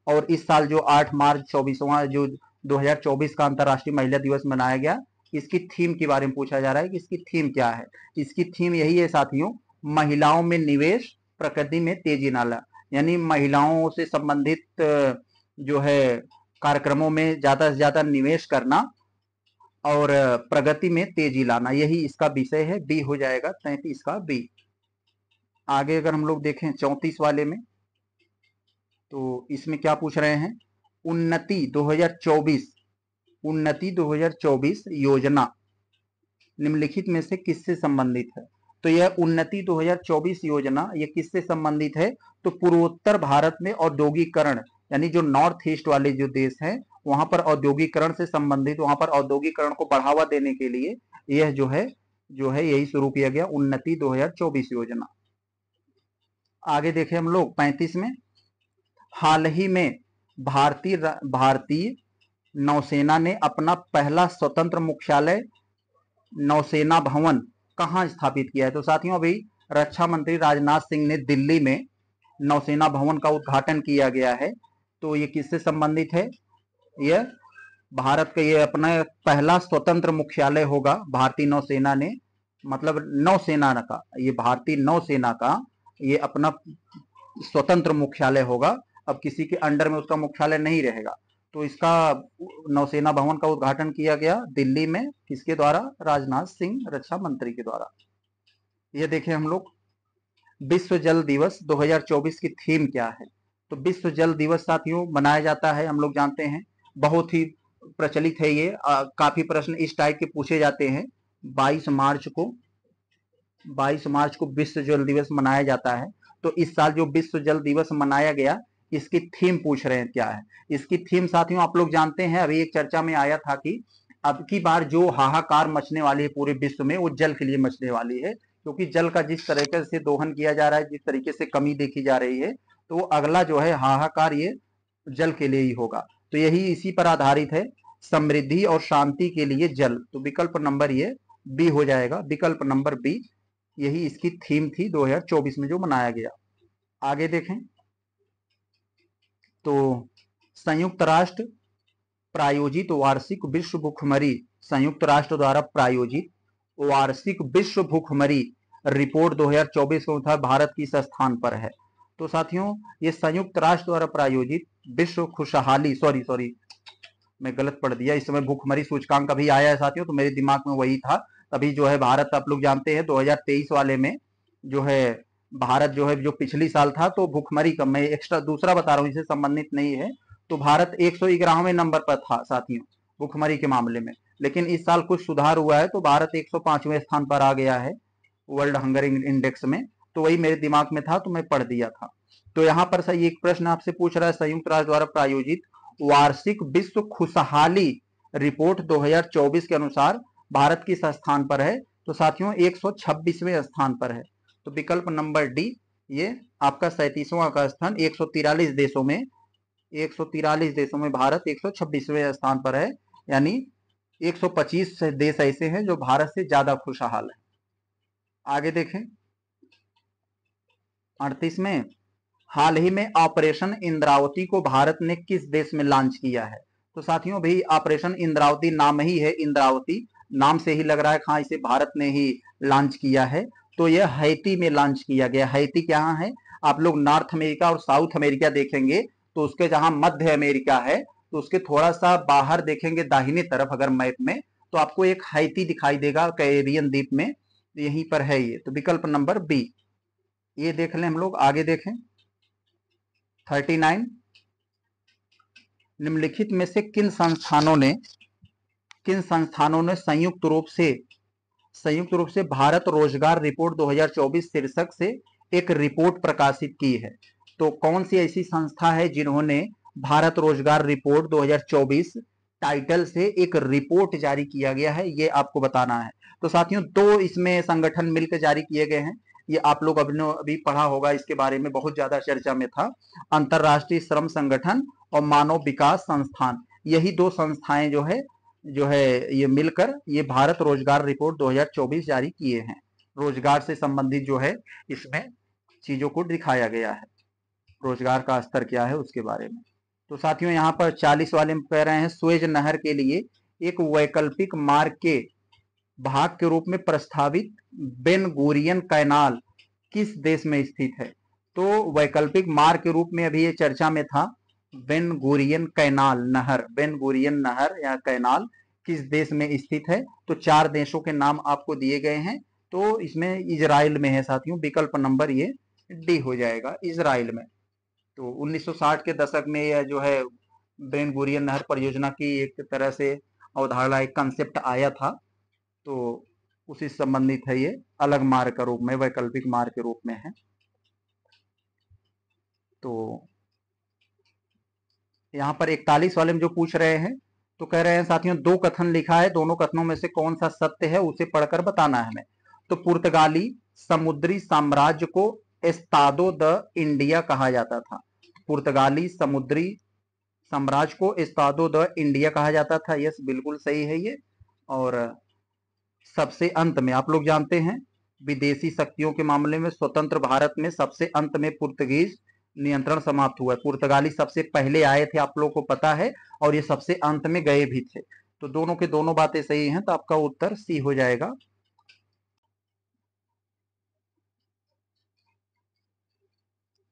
[SPEAKER 1] और इस साल जो 8 मार्च चौबीसवा जो 2024 का अंतर्राष्ट्रीय महिला दिवस मनाया गया इसकी थीम के बारे में पूछा जा रहा है कि इसकी थीम क्या है इसकी थीम यही है साथियों महिलाओं में निवेश प्रकृति में तेजी नाला यानी महिलाओं से संबंधित जो है कार्यक्रमों में ज्यादा से ज्यादा निवेश करना और प्रगति में तेजी लाना यही इसका विषय है बी हो जाएगा तैतीस का बी आगे अगर हम लोग देखें चौतीस वाले में तो इसमें क्या पूछ रहे हैं उन्नति 2024 उन्नति 2024 योजना निम्नलिखित में से किससे संबंधित है तो यह उन्नति 2024 योजना यह किससे संबंधित है तो पूर्वोत्तर भारत में औद्योगिकरण यानी जो नॉर्थ ईस्ट वाले जो देश हैं वहां पर औद्योगिकरण से संबंधित वहां पर औद्योगिकरण को बढ़ावा देने के लिए यह जो है जो है यही शुरू किया गया उन्नति 2024 योजना आगे देखें हम लोग पैंतीस में हाल ही में भारतीय भारतीय नौसेना ने अपना पहला स्वतंत्र मुख्यालय नौसेना भवन कहाँ स्थापित किया है तो साथियों अभी रक्षा मंत्री राजनाथ सिंह ने दिल्ली में नौसेना भवन का उद्घाटन किया गया है तो ये किससे संबंधित है यह भारत का ये अपना पहला स्वतंत्र मुख्यालय होगा भारतीय नौसेना ने मतलब नौसेना का ये भारतीय नौसेना का ये अपना स्वतंत्र मुख्यालय होगा अब किसी के अंडर में उसका मुख्यालय नहीं रहेगा तो इसका नौसेना भवन का उद्घाटन किया गया दिल्ली में किसके द्वारा राजनाथ सिंह रक्षा मंत्री के द्वारा ये देखें हम लोग विश्व जल दिवस 2024 की थीम क्या है तो विश्व जल दिवस साथियों मनाया जाता है हम लोग जानते हैं बहुत ही प्रचलित है ये आ, काफी प्रश्न इस टाइप के पूछे जाते हैं 22 मार्च को 22 मार्च को विश्व जल दिवस मनाया जाता है तो इस साल जो विश्व जल दिवस मनाया गया इसकी थीम पूछ रहे हैं क्या है इसकी थीम साथियों आप लोग जानते हैं अभी एक चर्चा में आया था कि अब की बार जो हाहाकार मचने वाली है पूरे विश्व में वो जल के लिए मचने वाली है क्योंकि जल का जिस तरीके से दोहन किया जा रहा है जिस तरीके से कमी देखी जा रही है तो अगला जो है हाहाकार ये जल के लिए ही होगा तो यही इसी पर आधारित है समृद्धि और शांति के लिए जल तो विकल्प नंबर ये बी हो जाएगा विकल्प नंबर बी यही इसकी थीम थी 2024 में जो मनाया गया आगे देखें तो संयुक्त राष्ट्र प्रायोजित वार्षिक विश्व भूखमरी संयुक्त राष्ट्र द्वारा प्रायोजित वार्षिक विश्व भूखमरी रिपोर्ट 2024 में था भारत किस स्थान पर है तो साथियों ये संयुक्त राष्ट्र द्वारा प्रायोजित विश्व खुशहाली सॉरी सॉरी मैं गलत पढ़ दिया इस समय भूखमरी सूचकांक अभी आया है साथियों तो मेरे दिमाग में वही था तभी जो है भारत आप लोग जानते हैं 2023 वाले में जो है भारत जो है जो पिछली साल था तो भूखमरी का मैं एक्स्ट्रा दूसरा बता रहा हूँ इसे संबंधित नहीं है तो भारत एक सौ ग्यारहवें नंबर पर था साथियों भूखमरी के मामले में लेकिन इस साल कुछ सुधार हुआ है तो भारत एक सौ स्थान पर आ गया है वर्ल्ड हंगर इंडेक्स में तो वही मेरे दिमाग में था तो मैं पढ़ दिया था तो यहाँ पर सही एक प्रश्न आपसे पूछ रहा है संयुक्त राष्ट्र द्वारा प्रायोजित वार्षिक विश्व खुशहाली रिपोर्ट 2024 के अनुसार भारत किस स्थान पर है तो साथियों एक स्थान पर है तो विकल्प नंबर डी ये आपका सैतीसवां का स्थान एक देशों में एक देशों में भारत एक स्थान पर है यानी 125 देश ऐसे हैं जो भारत से ज्यादा खुशहाल है आगे देखें अड़तीस में हाल ही में ऑपरेशन इंद्रावती को भारत ने किस देश में लॉन्च किया है तो साथियों भी ऑपरेशन इंद्रावती नाम ही है इंद्रावती नाम से ही लग रहा है हाँ इसे भारत ने ही लॉन्च किया है तो यह हैती में लॉन्च किया गया हैती क्या है आप लोग नॉर्थ अमेरिका और साउथ अमेरिका देखेंगे तो उसके जहां मध्य अमेरिका है तो उसके थोड़ा सा बाहर देखेंगे दाहिने तरफ अगर मैप में तो आपको एक हैती दिखाई देगा कैरियन द्वीप में यहीं पर है ये तो विकल्प नंबर बी ये देख लें हम लोग आगे देखें थर्टी नाइन निम्नलिखित में से किन संस्थानों ने किन संस्थानों ने संयुक्त रूप से संयुक्त रूप से भारत रोजगार रिपोर्ट 2024 शीर्षक से एक रिपोर्ट प्रकाशित की है तो कौन सी ऐसी संस्था है जिन्होंने भारत रोजगार रिपोर्ट 2024 टाइटल से एक रिपोर्ट जारी किया गया है ये आपको बताना है तो साथियों दो इसमें संगठन मिलकर जारी किए गए हैं ये आप लोग अभी अभी पढ़ा होगा इसके बारे में बहुत ज्यादा चर्चा में था अंतर्राष्ट्रीय श्रम संगठन और मानव विकास संस्थान यही दो संस्थाएं जो है जो है ये मिलकर ये भारत रोजगार रिपोर्ट 2024 जारी किए हैं रोजगार से संबंधित जो है इसमें चीजों को दिखाया गया है रोजगार का स्तर क्या है उसके बारे में तो साथियों यहाँ पर 40 वाले कह रहे हैं स्वेज नहर के लिए एक वैकल्पिक मार्ग के भाग के रूप में प्रस्तावित बेनगोरियन कैनाल किस देश में स्थित है तो वैकल्पिक मार्ग के रूप में अभी ये चर्चा में था बेन गुरियन कैनाल नहर बेन गुरियन नहर या कैनाल किस देश में स्थित है तो चार देशों के नाम आपको दिए गए हैं तो इसमें इजराइल में है साथियों विकल्प नंबर ये डी हो जाएगा इजराइल में तो 1960 के दशक में यह जो है बेन गुरियन नहर परियोजना की एक तरह से अवधारणा एक कंसेप्ट आया था तो उसी संबंधित है ये अलग मार्ग के रूप में वैकल्पिक मार्ग के रूप में है तो यहाँ पर इकतालीस वाले में जो पूछ रहे हैं तो कह रहे हैं साथियों दो कथन लिखा है दोनों कथनों में से कौन सा सत्य है उसे पढ़कर बताना है हमें तो पुर्तगाली समुद्री साम्राज्य को एस्तादो द इंडिया कहा जाता था पुर्तगाली समुद्री साम्राज्य को एस्तादो द इंडिया कहा जाता था यस बिल्कुल सही है ये और सबसे अंत में आप लोग जानते हैं विदेशी शक्तियों के मामले में स्वतंत्र भारत में सबसे अंत में पुर्तगीज नियंत्रण समाप्त हुआ है पुर्तगाली सबसे पहले आए थे आप लोगों को पता है और ये सबसे अंत में गए भी थे तो दोनों के दोनों बातें सही हैं तो आपका उत्तर सी हो जाएगा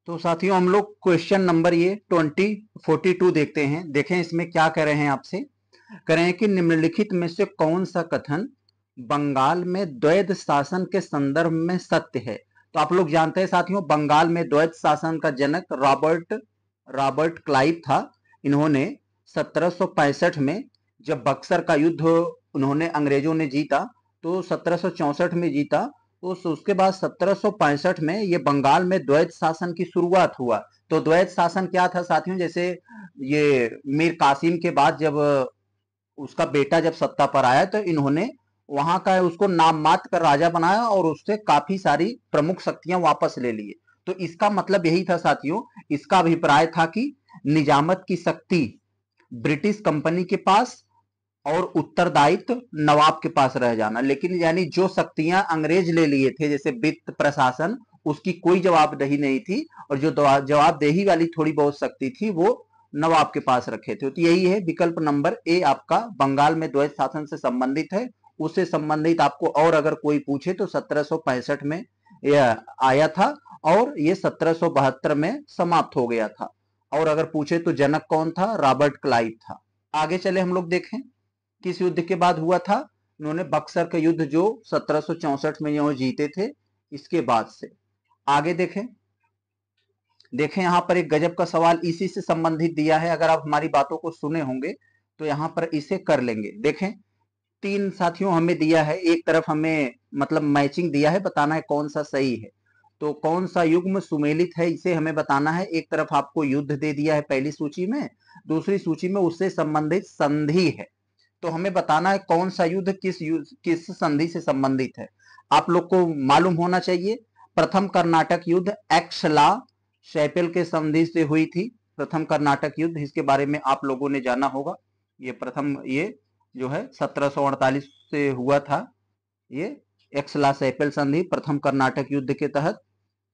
[SPEAKER 1] तो साथियों हम लोग क्वेश्चन नंबर ये ट्वेंटी फोर्टी टू देखते हैं देखें इसमें क्या कह रहे हैं आपसे कह रहे हैं कि निम्नलिखित में से कौन सा कथन बंगाल में द्वैध शासन के संदर्भ में सत्य है तो आप लोग जानते हैं साथियों बंगाल में द्वैत शासन का जनक रॉबर्ट रॉबर्ट क्लाइव था इन्होंने 1765 में जब बक्सर का युद्ध उन्होंने अंग्रेजों ने जीता तो 1764 में जीता तो उसके बाद 1765 में ये बंगाल में द्वैत शासन की शुरुआत हुआ तो द्वैत शासन क्या था साथियों जैसे ये मीर कासिम के बाद जब उसका बेटा जब सत्ता पर आया तो इन्होंने वहां का है उसको नाम मात कर राजा बनाया और उससे काफी सारी प्रमुख शक्तियां वापस ले लिए तो इसका मतलब यही था साथियों इसका अभिप्राय था कि निजामत की शक्ति ब्रिटिश कंपनी के पास और उत्तरदायित्व नवाब के पास रह जाना लेकिन यानी जो शक्तियां अंग्रेज ले लिए थे जैसे वित्त प्रशासन उसकी कोई जवाबदेही नहीं थी और जो जवाबदेही वाली थोड़ी बहुत शक्ति थी वो नवाब के पास रखे थे तो यही है विकल्प नंबर ए आपका बंगाल में द्वैत शासन से संबंधित है उससे संबंधित आपको और अगर कोई पूछे तो सत्रह में यह आया था और ये सत्रह में समाप्त हो गया था और अगर पूछे तो जनक कौन था रॉबर्ट क्लाइव था आगे चले हम लोग देखें किस युद्ध के बाद हुआ था उन्होंने बक्सर का युद्ध जो सत्रह में यो जीते थे इसके बाद से आगे देखें देखें यहाँ पर एक गजब का सवाल इसी से संबंधित दिया है अगर आप हमारी बातों को सुने होंगे तो यहाँ पर इसे कर लेंगे देखें तीन साथियों हमें दिया है एक तरफ हमें मतलब मैचिंग दिया है बताना है कौन सा सही है तो कौन सा युग्म सुमेलित है इसे हमें बताना है एक तरफ आपको युद्ध दे दिया है पहली सूची में दूसरी सूची में उससे संबंधित संधि है तो हमें बताना है कौन सा युद्ध किस युद्ध किस संधि से संबंधित है आप लोग को मालूम होना चाहिए प्रथम कर्नाटक युद्ध एक्सला शैपेल के संधि से हुई थी प्रथम कर्नाटक युद्ध इसके बारे में आप लोगों ने जाना होगा ये प्रथम ये जो है सत्रह से हुआ था ये एक्सला सैपल संधि प्रथम कर्नाटक युद्ध के तहत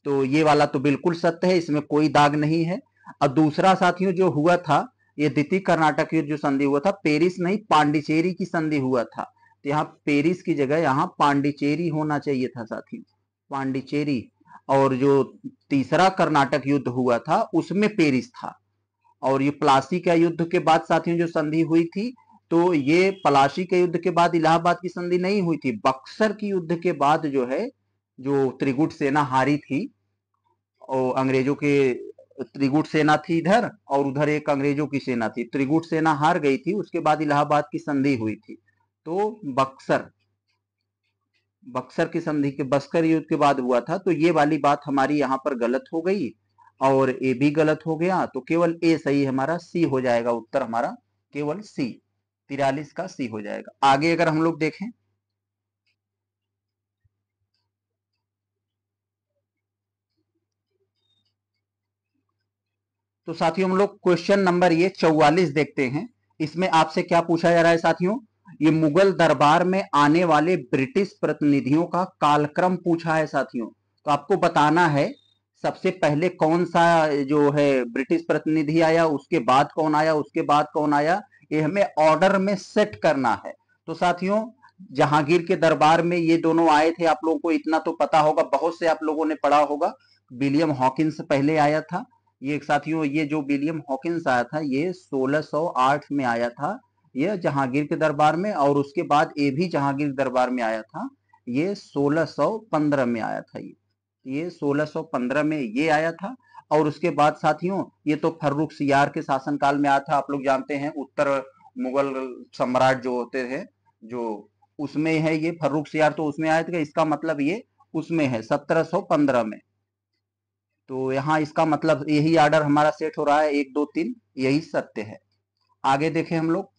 [SPEAKER 1] तो ये वाला तो बिल्कुल सत्य है इसमें कोई दाग नहीं है और दूसरा साथियों जो हुआ था ये द्वितीय कर्नाटक युद्ध जो संधि हुआ था पेरिस नहीं पांडिचेरी की संधि हुआ था तो यहाँ पेरिस की जगह यहाँ पांडिचेरी होना चाहिए था साथियों पांडिचेरी और जो तीसरा कर्नाटक युद्ध हुआ था उसमें पेरिस था और ये प्लासी का युद्ध के बाद साथियों जो संधि हुई थी तो ये पलाशी के युद्ध के बाद इलाहाबाद की संधि नहीं हुई थी बक्सर की युद्ध के बाद जो है जो त्रिगुट सेना हारी थी और अंग्रेजों के त्रिगुट सेना थी इधर और उधर एक अंग्रेजों की सेना थी त्रिगुट सेना हार गई थी उसके बाद इलाहाबाद की संधि हुई थी तो बक्सर बक्सर की संधि के बस्कर युद्ध के बाद हुआ था तो ये वाली बात हमारी यहाँ पर गलत हो गई और ए भी गलत हो गया तो केवल ए सही हमारा सी हो जाएगा उत्तर हमारा केवल सी तिरालीस का सी हो जाएगा आगे अगर हम लोग देखें तो साथियों हम लोग क्वेश्चन नंबर ये चौवालीस देखते हैं इसमें आपसे क्या पूछा जा रहा है साथियों ये मुगल दरबार में आने वाले ब्रिटिश प्रतिनिधियों का कालक्रम पूछा है साथियों तो आपको बताना है सबसे पहले कौन सा जो है ब्रिटिश प्रतिनिधि आया उसके बाद कौन आया उसके बाद कौन आया ये हमें ऑर्डर में सेट करना है तो साथियों जहांगीर के दरबार में ये दोनों आए थे आप लोगों को इतना तो पता होगा बहुत से आप लोगों ने पढ़ा होगा विलियम हॉकिंस पहले आया था ये साथियों ये जो विलियम हॉकिंस आया था ये 1608 में आया था ये जहांगीर के दरबार में और उसके बाद ये भी जहांगीर दरबार में आया था ये 1615 में आया था ये ये 1615 में ये आया था और उसके बाद साथियों ये तो फर्रुख सियार के शासनकाल में आया था आप लोग जानते हैं उत्तर मुगल सम्राट जो होते थे जो उसमें है ये फर्रुख सियार तो उसमें आया था इसका मतलब ये उसमें है 1715 में तो यहाँ इसका मतलब यही आर्डर हमारा सेट हो रहा है एक दो तीन यही सत्य है आगे देखें हम लोग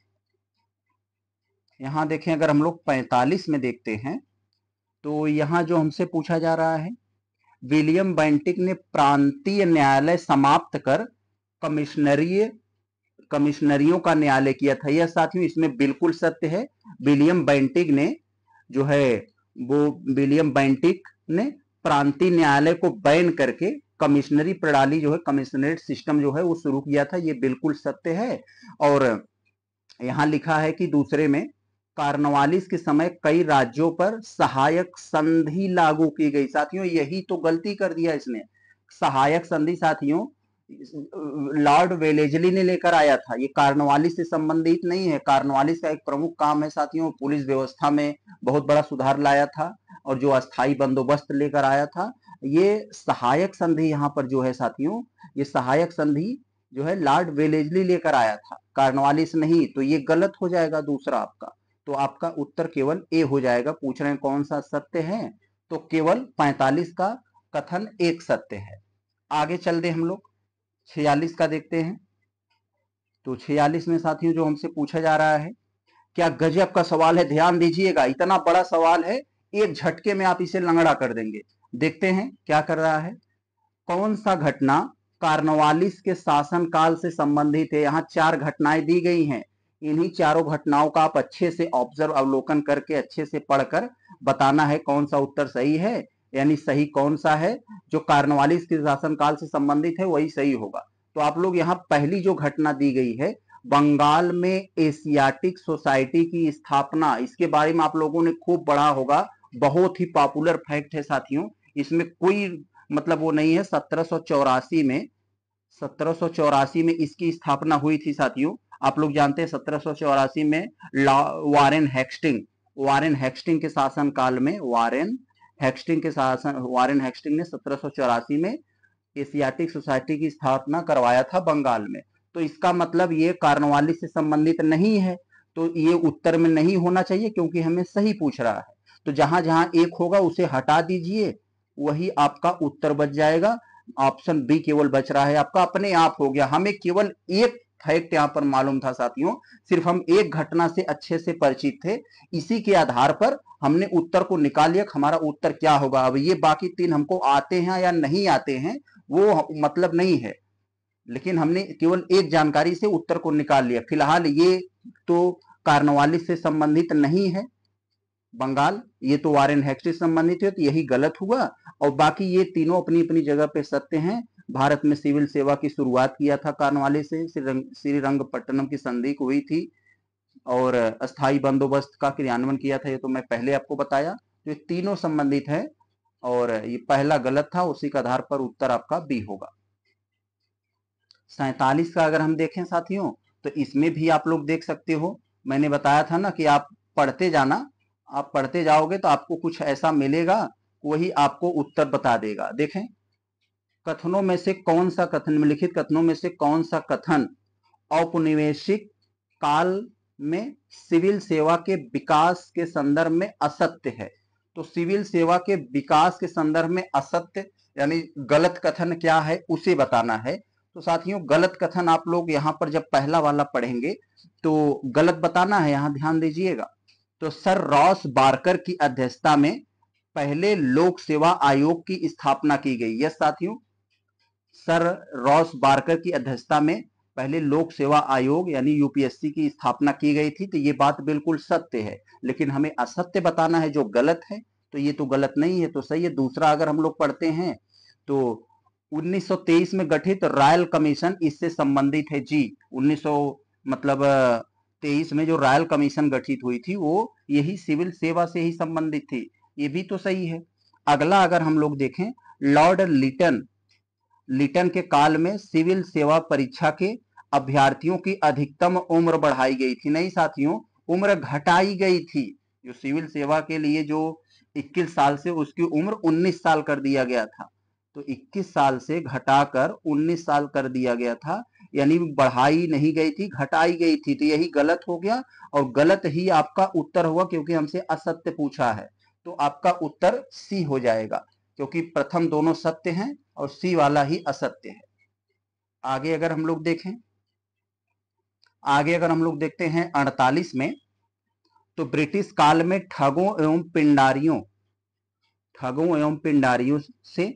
[SPEAKER 1] यहाँ देखें अगर हम लोग पैंतालीस में देखते हैं तो यहाँ जो हमसे पूछा जा रहा है विलियम बैंटिक ने प्रांतीय न्यायालय समाप्त कर कमिश्नरीय कमिश्नरियों का न्यायालय किया था यह साथियों इसमें बिल्कुल सत्य है विलियम बैंटिक ने जो है वो विलियम बैंटिक ने प्रांतीय न्यायालय को बैन करके कमिश्नरी प्रणाली जो है कमिश्नरेट सिस्टम जो है वो शुरू किया था ये बिल्कुल सत्य है और यहाँ लिखा है कि दूसरे में कार्नवालिस के समय कई राज्यों पर सहायक संधि लागू की गई साथियों यही तो गलती कर दिया इसने सहायक संधि साथियों लॉर्ड वेलेजली ने लेकर आया था ये कार्नवालिस से संबंधित नहीं है कार्नवालिस का एक प्रमुख काम है साथियों पुलिस व्यवस्था में बहुत बड़ा सुधार लाया था और जो अस्थाई बंदोबस्त लेकर आया था ये सहायक संधि यहाँ पर जो है साथियों ये सहायक संधि जो है लॉर्ड वेलेजली लेकर आया था कार्नवालिस नहीं तो ये गलत हो जाएगा दूसरा आपका तो आपका उत्तर केवल ए हो जाएगा पूछ रहे हैं कौन सा सत्य है तो केवल 45 का कथन एक सत्य है आगे चल दे हम लोग छियालीस का देखते हैं तो छियालीस में साथियों जो हमसे पूछा जा रहा है क्या गजब का सवाल है ध्यान दीजिएगा इतना बड़ा सवाल है एक झटके में आप इसे लंगड़ा कर देंगे देखते हैं क्या कर रहा है कौन सा घटना कार्नवालिस के शासन काल से संबंधित है यहाँ चार घटनाएं दी गई हैं इन्हीं चारों घटनाओं का आप अच्छे से ऑब्जर्व अवलोकन करके अच्छे से पढ़कर बताना है कौन सा उत्तर सही है यानी सही कौन सा है जो कार्नवालिस के शासन काल से संबंधित है वही सही होगा तो आप लोग यहाँ पहली जो घटना दी गई है बंगाल में एशियाटिक सोसाइटी की स्थापना इसके बारे में आप लोगों ने खूब पढ़ा होगा बहुत ही पॉपुलर फैक्ट है साथियों इसमें कोई मतलब वो नहीं है सत्रह में सत्रह में इसकी स्थापना हुई थी साथियों आप लोग जानते हैं सत्रह में वारेन हेक्सटिंग वारेन हेक्सटिंग के शासनकाल में वारेन हेक्सटिंग के शासन वारेन हेक्सटिंग ने सत्रह में एशियाटिक सोसाइटी की स्थापना करवाया था बंगाल में तो इसका मतलब ये कार्नवाली से संबंधित नहीं है तो ये उत्तर में नहीं होना चाहिए क्योंकि हमें सही पूछ रहा है तो जहां जहां एक होगा उसे हटा दीजिए वही आपका उत्तर बच जाएगा ऑप्शन बी केवल बच रहा है आपका अपने आप हो गया हमें केवल एक फैक्ट यहाँ पर मालूम था साथियों सिर्फ हम एक घटना से अच्छे से परिचित थे इसी के आधार पर हमने उत्तर को निकाल लिया हमारा उत्तर क्या होगा अब ये बाकी तीन हमको आते हैं या नहीं आते हैं वो मतलब नहीं है लेकिन हमने केवल एक जानकारी से उत्तर को निकाल लिया फिलहाल ये तो कार्नवालिस से संबंधित नहीं है बंगाल ये तो वारेन हेक्स से संबंधित है तो यही गलत हुआ और बाकी ये तीनों अपनी अपनी जगह पे सत्य हैं भारत में सिविल सेवा की शुरुआत किया था कार्नवाले से श्री श्रीरंगपट्टनम की संधि हुई थी और अस्थाई बंदोबस्त का क्रियान्वयन किया था ये तो मैं पहले आपको बताया तो ये तीनों संबंधित है और ये पहला गलत था उसी के आधार पर उत्तर आपका बी होगा सैतालीस का अगर हम देखें साथियों तो इसमें भी आप लोग देख सकते हो मैंने बताया था ना कि आप पढ़ते जाना आप पढ़ते जाओगे तो आपको कुछ ऐसा मिलेगा वही आपको उत्तर बता देगा देखें कथनों में से कौन सा कथन निम्नलिखित कथनों में से कौन सा कथन औपनिवेशिक काल में सिविल सेवा के विकास के संदर्भ में असत्य है तो सिविल सेवा के विकास के संदर्भ में असत्य यानी गलत कथन क्या है उसे बताना है तो साथियों गलत कथन आप लोग यहाँ पर जब पहला वाला पढ़ेंगे तो गलत बताना है यहां ध्यान दीजिएगा तो सर रॉस बारकर की अध्यक्षता में पहले लोक सेवा आयोग की स्थापना की गई यस साथियों सर रॉस बार्कर की अध्यक्षता में पहले लोक सेवा आयोग यानी यूपीएससी की स्थापना की गई थी तो ये बात बिल्कुल सत्य है लेकिन हमें असत्य बताना है जो गलत है तो ये तो गलत नहीं है तो सही है दूसरा अगर हम लोग पढ़ते हैं तो 1923 में गठित रॉयल कमीशन इससे संबंधित है जी 1900 मतलब तेईस में जो रॉयल कमीशन गठित हुई थी वो यही सिविल सेवा से ही संबंधित थी ये भी तो सही है अगला अगर हम लोग देखें लॉर्ड लिटन लिटन के काल में सिविल सेवा परीक्षा के अभ्यर्थियों की अधिकतम उम्र बढ़ाई गई थी नहीं साथियों उम्र घटाई गई थी जो सिविल सेवा के लिए जो 21 साल से उसकी उम्र 19 साल कर दिया गया था तो 21 साल से घटाकर 19 साल कर दिया गया था यानी बढ़ाई नहीं गई थी घटाई गई थी तो यही गलत हो गया और गलत ही आपका उत्तर हुआ क्योंकि हमसे असत्य पूछा है तो आपका उत्तर सी हो जाएगा क्योंकि प्रथम दोनों सत्य हैं और सी वाला ही असत्य है आगे अगर हम लोग देखें आगे अगर हम लोग देखते हैं अड़तालीस में तो ब्रिटिश काल में ठगों एवं पिंडारियों ठगों एवं पिंडारियों से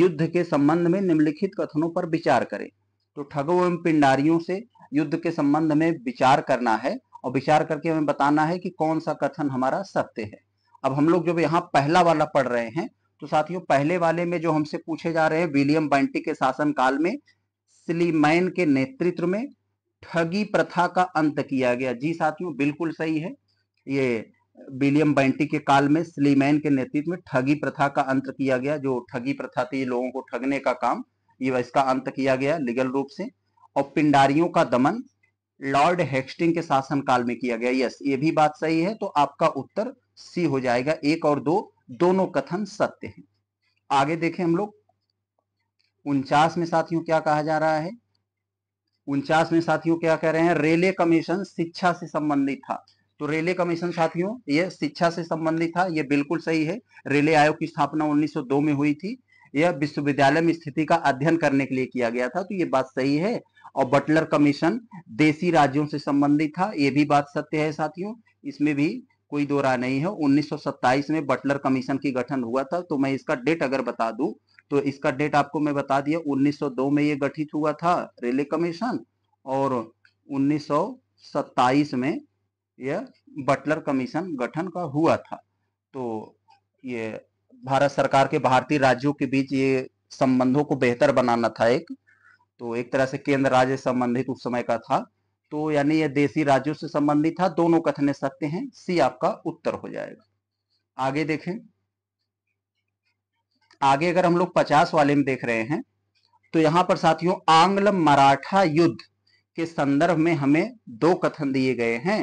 [SPEAKER 1] युद्ध के संबंध में निम्नलिखित कथनों पर विचार करें तो ठगों एवं पिंडारियों से युद्ध के संबंध में विचार करना है और विचार करके हमें बताना है कि कौन सा कथन हमारा सत्य है अब हम लोग जब यहाँ पहला वाला पढ़ रहे हैं तो साथियों पहले वाले में जो हमसे पूछे जा रहे हैं विलियम बैंटी के शासनकाल में सिलीमैन के नेतृत्व में ठगी प्रथा का अंत किया गया जी साथियों बिल्कुल सही है ये विलियम बैंटी के काल में स्लीमैन के नेतृत्व में ठगी प्रथा का अंत किया गया जो ठगी प्रथा थी लोगों को ठगने का काम ये इसका अंत किया गया लीगल रूप से और पिंडारियों का दमन लॉर्ड हेक्सटिंग के शासनकाल में किया गया यस ये भी बात सही है तो आपका उत्तर सी हो जाएगा एक और दो दोनों कथन सत्य हैं आगे देखें हम लोग उनचास में साथियों क्या कहा जा रहा है उनचास में साथियों क्या कह रहे हैं रेले कमीशन शिक्षा से संबंधित था तो रेले कमीशन साथियों यह शिक्षा से संबंधित था यह बिल्कुल सही है रेले आयोग की स्थापना 1902 में हुई थी यह विश्वविद्यालय में स्थिति का अध्ययन करने के लिए किया गया था तो ये बात सही है और बटलर कमीशन देशी राज्यों से संबंधित था यह भी बात सत्य है साथियों इसमें भी कोई दो राय नहीं है 1927 में बटलर कमीशन की गठन हुआ था तो मैं इसका डेट अगर बता दूं तो इसका डेट आपको मैं बता दिया 1902 में ये गठित हुआ था रेलवे कमीशन और 1927 में यह बटलर कमीशन गठन का हुआ था तो ये भारत सरकार के भारतीय राज्यों के बीच ये संबंधों को बेहतर बनाना था एक तो एक तरह से केंद्र राज्य संबंधित उस समय का था तो यानी यह देशी राज्यों से संबंधित था दोनों कथने सत्य हैं सी आपका उत्तर हो जाएगा आगे देखें आगे अगर हम लोग पचास वाले में देख रहे हैं तो यहां पर साथियों आंग्ल मराठा युद्ध के संदर्भ में हमें दो कथन दिए गए हैं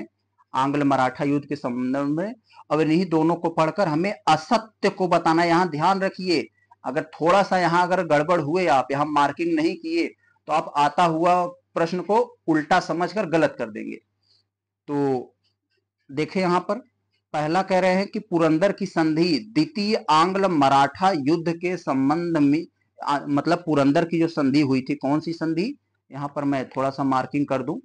[SPEAKER 1] आंग्ल मराठा युद्ध के संदर्भ में अब इन्हीं दोनों को पढ़कर हमें असत्य को बताना यहाँ ध्यान रखिए अगर थोड़ा सा यहां अगर गड़बड़ हुए आप यहां मार्किंग नहीं किए तो आप आता हुआ प्रश्न को उल्टा समझकर गलत कर देंगे तो देखें यहां पर पहला कह रहे हैं कि पुरंदर की संधि द्वितीय आंग्ल मराठा युद्ध के संबंध में आ, मतलब पुरंदर की जो संधि हुई थी कौन सी संधि यहां पर मैं थोड़ा सा मार्किंग कर दूं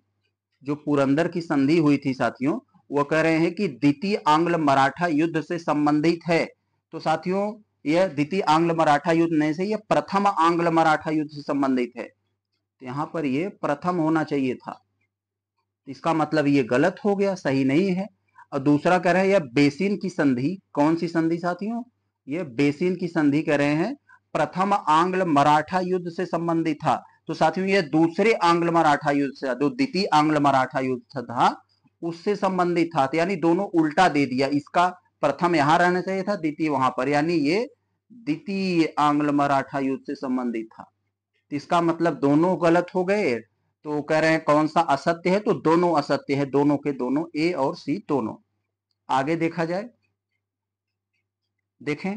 [SPEAKER 1] जो पुरंदर की संधि हुई थी साथियों वो कह रहे हैं कि द्वितीय आंग्ल मराठा युद्ध से संबंधित है तो साथियों यह द्वितीय आंग्ल मराठा युद्ध नहीं से यह प्रथम आंग्ल मराठा युद्ध से संबंधित है तो यहाँ पर ये प्रथम होना चाहिए था इसका मतलब ये गलत हो गया सही नहीं है और दूसरा कह रहे हैं यह बेसिन की संधि कौन सी संधि साथियों ये बेसिन की संधि कह रहे हैं प्रथम आंग्ल मराठा युद्ध से संबंधित था तो साथियों ये दूसरे आंग्ल मराठा युद्ध से जो द्वितीय आंग्ल मराठा युद्ध था उससे संबंधित था तो यानी दोनों उल्टा दे दिया इसका प्रथम यहां रहना चाहिए था द्वितीय वहां पर यानी ये द्वितीय आंग्ल मराठा युद्ध से संबंधित था तो इसका मतलब दोनों गलत हो गए तो कह रहे हैं कौन सा असत्य है तो दोनों असत्य है दोनों के दोनों ए और सी दोनों आगे देखा जाए देखें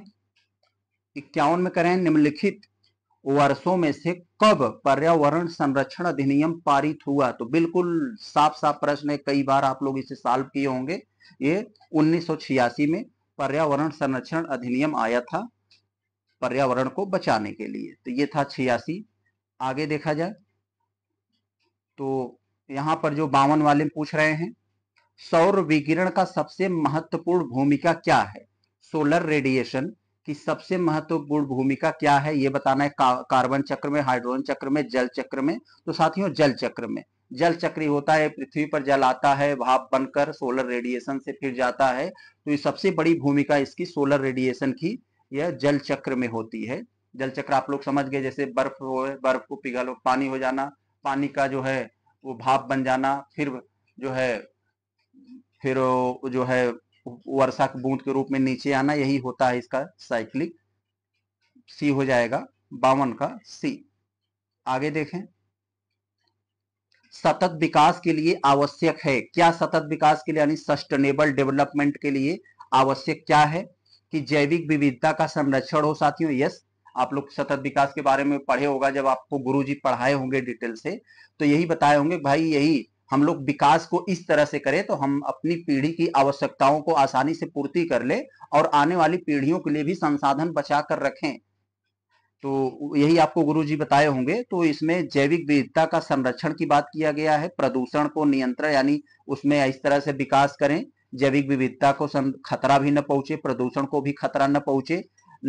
[SPEAKER 1] इक्यावन में करें निम्नलिखित वर्षों में से कब पर्यावरण संरक्षण अधिनियम पारित हुआ तो बिल्कुल साफ साफ प्रश्न है कई बार आप लोग इसे सॉल्व किए होंगे ये उन्नीस में पर्यावरण संरक्षण अधिनियम आया था पर्यावरण को बचाने के लिए तो ये था छियासी आगे देखा जाए तो यहाँ पर जो बावन वाले पूछ रहे हैं सौर विकिरण का सबसे महत्वपूर्ण भूमिका क्या है सोलर रेडिएशन की सबसे महत्वपूर्ण भूमिका क्या है ये बताना है का, कार्बन चक्र में हाइड्रोजन चक्र में जल चक्र में तो साथियों जल चक्र में जल चक्री होता है पृथ्वी पर जल आता है भाप बनकर सोलर रेडिएशन से फिर जाता है तो ये सबसे बड़ी भूमिका इसकी सोलर रेडिएशन की यह जल चक्र में होती है जल चक्र आप लोग समझ गए जैसे बर्फ हो बर्फ को पिघलो पानी हो जाना पानी का जो है वो भाप बन जाना फिर जो है फिर जो है वर्षा के बूंद के रूप में नीचे आना यही होता है इसका साइक्लिक सी हो जाएगा बावन का सी आगे देखें सतत विकास के लिए आवश्यक है क्या सतत विकास के लिए यानी सस्टेनेबल डेवलपमेंट के लिए आवश्यक क्या है कि जैविक विविधता का संरक्षण हो साथियों यस आप लोग सतत विकास के बारे में पढ़े होगा जब आपको गुरु जी पढ़ाए होंगे डिटेल से तो यही बताए होंगे भाई यही हम लोग विकास को इस तरह से करें तो हम अपनी पीढ़ी की आवश्यकताओं को आसानी से पूर्ति कर ले और आने वाली पीढ़ियों के लिए भी संसाधन बचा कर रखें तो यही आपको गुरु जी बताए होंगे तो इसमें जैविक विविधता का संरक्षण की बात किया गया है प्रदूषण को नियंत्रण यानी उसमें इस तरह से विकास करें जैविक विविधता को खतरा भी न पहुंचे प्रदूषण को भी खतरा न पहुंचे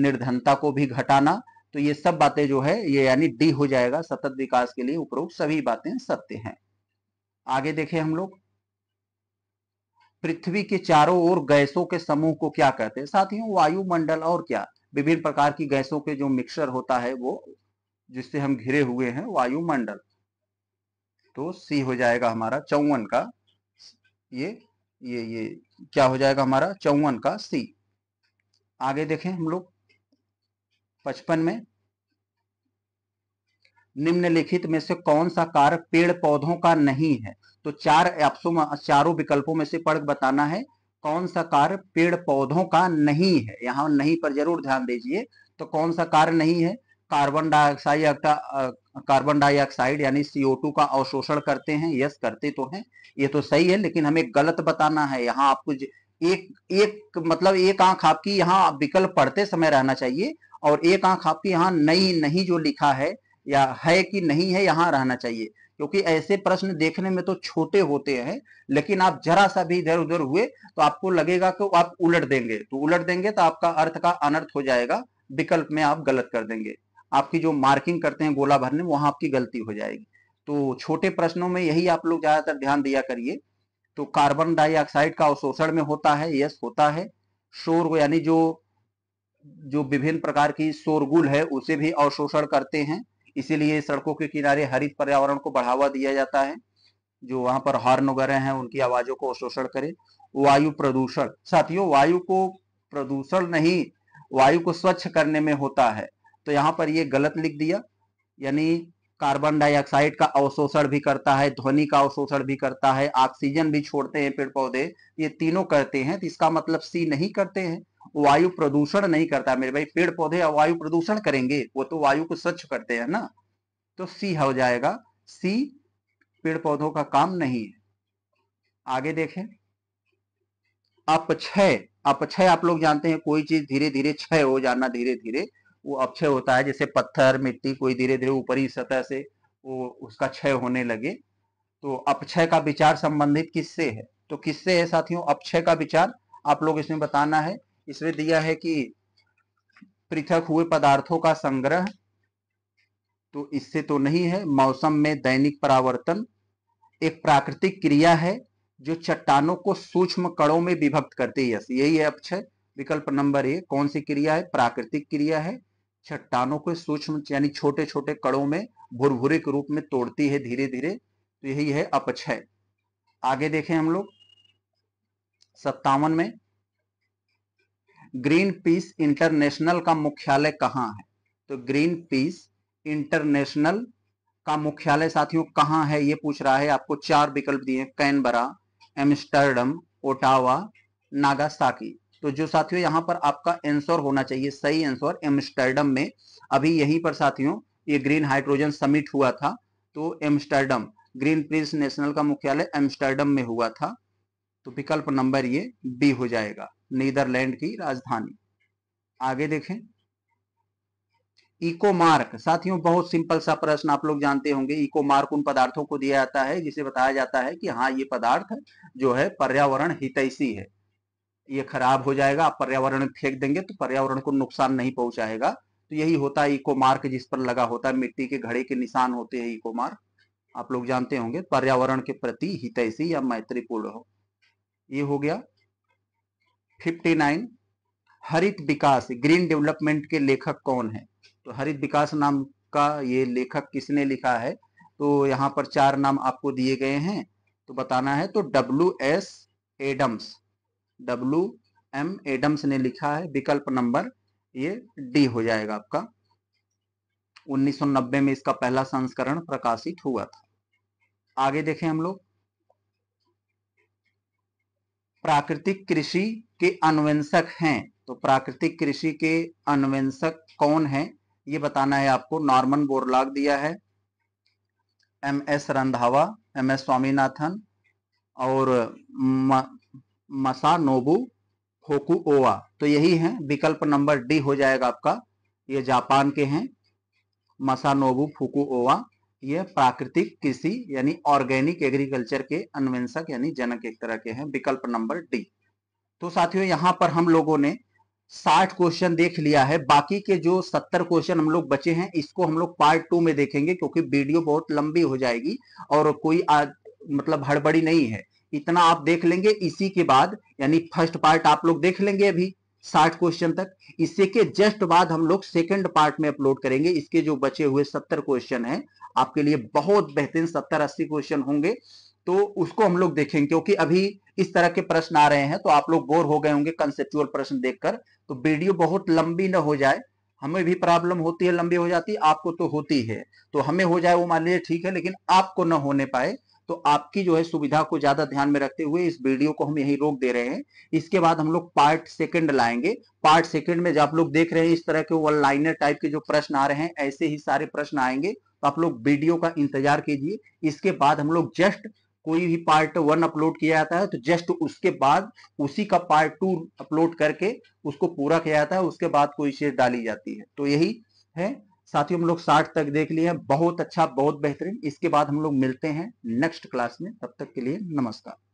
[SPEAKER 1] निर्धनता को भी घटाना तो ये सब बातें जो है ये यानी डी हो जाएगा सतत विकास के लिए उपरोक्त सभी बातें सत्य हैं आगे देखें हम लोग पृथ्वी के चारों ओर गैसों के समूह को क्या कहते हैं साथियों वायुमंडल और क्या विभिन्न प्रकार की गैसों के जो मिक्सर होता है वो जिससे हम घिरे हुए हैं वायुमंडल तो सी हो जाएगा हमारा चौवन का ये ये ये क्या हो जाएगा हमारा चौवन का सी आगे देखें हम लोग पचपन में निम्नलिखित में से कौन सा कारक पेड़ पौधों का नहीं है तो चार ऑप्शन चारों विकल्पों में से पढ़ बताना है कौन सा कार्य पेड़ पौधों का नहीं है यहाँ नहीं पर जरूर ध्यान दीजिए तो कौन सा कार्य नहीं है कार्बन डाइऑक्साइड कार्बन डाइऑक्साइड यानी सीओ टू का अवशोषण करते हैं यस करते तो हैं ये तो सही है लेकिन हमें गलत बताना है यहाँ आपको एक एक मतलब एक आंख आपकी यहाँ विकल्प पढ़ते समय रहना चाहिए और एक आंख आपकी यहाँ नई नहीं जो लिखा है या है कि नहीं है यहाँ रहना चाहिए क्योंकि ऐसे प्रश्न देखने में तो छोटे होते हैं लेकिन आप जरा सा भी इधर उधर हुए तो आपको लगेगा कि आप उलट देंगे तो उलट देंगे तो आपका अर्थ का अनर्थ हो जाएगा विकल्प में आप गलत कर देंगे आपकी जो मार्किंग करते हैं गोला भरने में वहां आपकी गलती हो जाएगी तो छोटे प्रश्नों में यही आप लोग ज्यादातर ध्यान दिया करिए तो कार्बन डाइऑक्साइड का अवशोषण में होता है यस होता है शोर यानी जो जो विभिन्न प्रकार की शोरगुल है उसे भी अवशोषण करते हैं इसीलिए सड़कों के किनारे हरित पर्यावरण को बढ़ावा दिया जाता है जो वहां पर हॉर्न वगैरह हैं उनकी आवाजों को अवशोषण करें वायु प्रदूषण साथियों वायु को प्रदूषण नहीं वायु को स्वच्छ करने में होता है तो यहाँ पर ये गलत लिख दिया यानी कार्बन डाइऑक्साइड का अवशोषण भी करता है ध्वनि का अवशोषण भी करता है ऑक्सीजन भी छोड़ते हैं पेड़ पौधे ये तीनों करते हैं तो इसका मतलब सी नहीं करते हैं वायु प्रदूषण नहीं करता मेरे भाई पेड़ पौधे वायु प्रदूषण करेंगे वो तो वायु को स्वच्छ करते हैं ना तो सी हो जाएगा सी पेड़ पौधों का काम नहीं है आगे देखें अपक्षय अपक्षय आप लोग जानते हैं कोई चीज धीरे धीरे क्षय हो जाना धीरे धीरे वो अपक्षय होता है जैसे पत्थर मिट्टी कोई धीरे धीरे ऊपरी सतह से वो उसका क्षय होने लगे तो अपक्षय का विचार संबंधित किससे है तो किससे है साथियों अपक्षय का विचार आप लोग इसमें बताना है इसमें दिया है कि पृथक हुए पदार्थों का संग्रह तो इससे तो नहीं है मौसम में दैनिक परावर्तन एक प्राकृतिक क्रिया है जो चट्टानों को सूक्ष्म कणों में विभक्त करती है यही है अक्षय विकल्प नंबर एक कौन सी क्रिया है प्राकृतिक क्रिया है चट्टानों को सूक्ष्म यानी छोटे छोटे कड़ों में भुरभुरे के रूप में तोड़ती है धीरे धीरे तो यही है अपक्षय आगे देखें हम लोग सत्तावन में ग्रीन पीस इंटरनेशनल का मुख्यालय कहाँ है तो ग्रीन पीस इंटरनेशनल का मुख्यालय साथियों कहाँ है ये पूछ रहा है आपको चार विकल्प दिए कैनबरा एम्स्टर्डम ओटावा नागासाकी तो जो साथियों यहाँ पर आपका आंसर होना चाहिए सही आंसर एम्स्टर्डम में अभी यहीं पर साथियों ये ग्रीन हाइड्रोजन समिट हुआ था तो एम्स्टर्डम ग्रीन पीस नेशनल का मुख्यालय एम्स्टर्डम में हुआ था तो विकल्प नंबर ये बी हो जाएगा नीदरलैंड की राजधानी आगे देखें इको मार्क साथियों बहुत सिंपल सा प्रश्न आप लोग जानते होंगे इको मार्क उन पदार्थों को दिया जाता है जिसे बताया जाता है कि हाँ ये पदार्थ जो है पर्यावरण हितैषी है ये खराब हो जाएगा आप पर्यावरण में फेंक देंगे तो पर्यावरण को नुकसान नहीं पहुंचाएगा तो यही होता है इको मार्क जिस पर लगा होता है मिट्टी के घड़े के निशान होते हैं इको मार्क आप लोग जानते होंगे पर्यावरण के प्रति हितैषी या मैत्रीपूर्ण हो ये हो गया 59 हरित विकास ग्रीन डेवलपमेंट के लेखक कौन है तो हरित विकास नाम का ये लेखक किसने लिखा है तो यहाँ पर चार नाम आपको दिए गए हैं तो बताना है तो W S Adams W M Adams ने लिखा है विकल्प नंबर ये डी हो जाएगा आपका 1990 में इसका पहला संस्करण प्रकाशित हुआ था आगे देखें हम लोग प्राकृतिक कृषि के अनुवंशक हैं तो प्राकृतिक कृषि के अनुवंशक कौन हैं ये बताना है आपको नॉर्मन बोरलाग दिया है M S Randhawa M S Swaminathan और म, मसा नोबू ओवा तो यही है विकल्प नंबर डी हो जाएगा आपका ये जापान के हैं मसानोबू ओवा ये प्राकृतिक कृषि यानी ऑर्गेनिक एग्रीकल्चर के अन्वेषक यानी जनक एक तरह के हैं विकल्प नंबर डी तो साथियों यहाँ पर हम लोगों ने 60 क्वेश्चन देख लिया है बाकी के जो 70 क्वेश्चन हम लोग बचे हैं इसको हम लोग पार्ट टू में देखेंगे क्योंकि वीडियो बहुत लंबी हो जाएगी और कोई आ, मतलब हड़बड़ी नहीं है इतना आप देख लेंगे इसी के बाद यानी फर्स्ट पार्ट आप लोग देख लेंगे अभी साठ क्वेश्चन तक इसी के जस्ट बाद हम लोग सेकंड पार्ट में अपलोड करेंगे इसके जो बचे हुए सत्तर क्वेश्चन हैं आपके लिए बहुत बेहतरीन सत्तर अस्सी क्वेश्चन होंगे तो उसको हम लोग देखेंगे क्योंकि अभी इस तरह के प्रश्न आ रहे हैं तो आप लोग बोर हो गए होंगे कंसेप्चुअल प्रश्न देखकर तो वीडियो बहुत लंबी ना हो जाए हमें भी प्रॉब्लम होती है लंबी हो जाती आपको तो होती है तो हमें हो जाए वो मान लीजिए ठीक है लेकिन आपको ना होने पाए तो आपकी जो है सुविधा को ज्यादा ध्यान में रखते हुए इस वीडियो को हम यही रोक दे रहे हैं इसके बाद हम लोग पार्ट सेकंड लाएंगे पार्ट सेकंड में जब आप लोग देख रहे हैं इस तरह के वन लाइनर टाइप के जो प्रश्न आ रहे हैं ऐसे ही सारे प्रश्न आएंगे तो आप लोग वीडियो का इंतजार कीजिए इसके बाद हम लोग जस्ट कोई भी पार्ट वन अपलोड किया जाता है तो जस्ट उसके बाद उसी का पार्ट टू अपलोड करके उसको पूरा किया जाता है उसके बाद कोई चीज डाली जाती है तो यही है साथियों हम लोग साठ तक देख लिए हैं बहुत अच्छा बहुत बेहतरीन इसके बाद हम लोग मिलते हैं नेक्स्ट क्लास में तब तक के लिए नमस्कार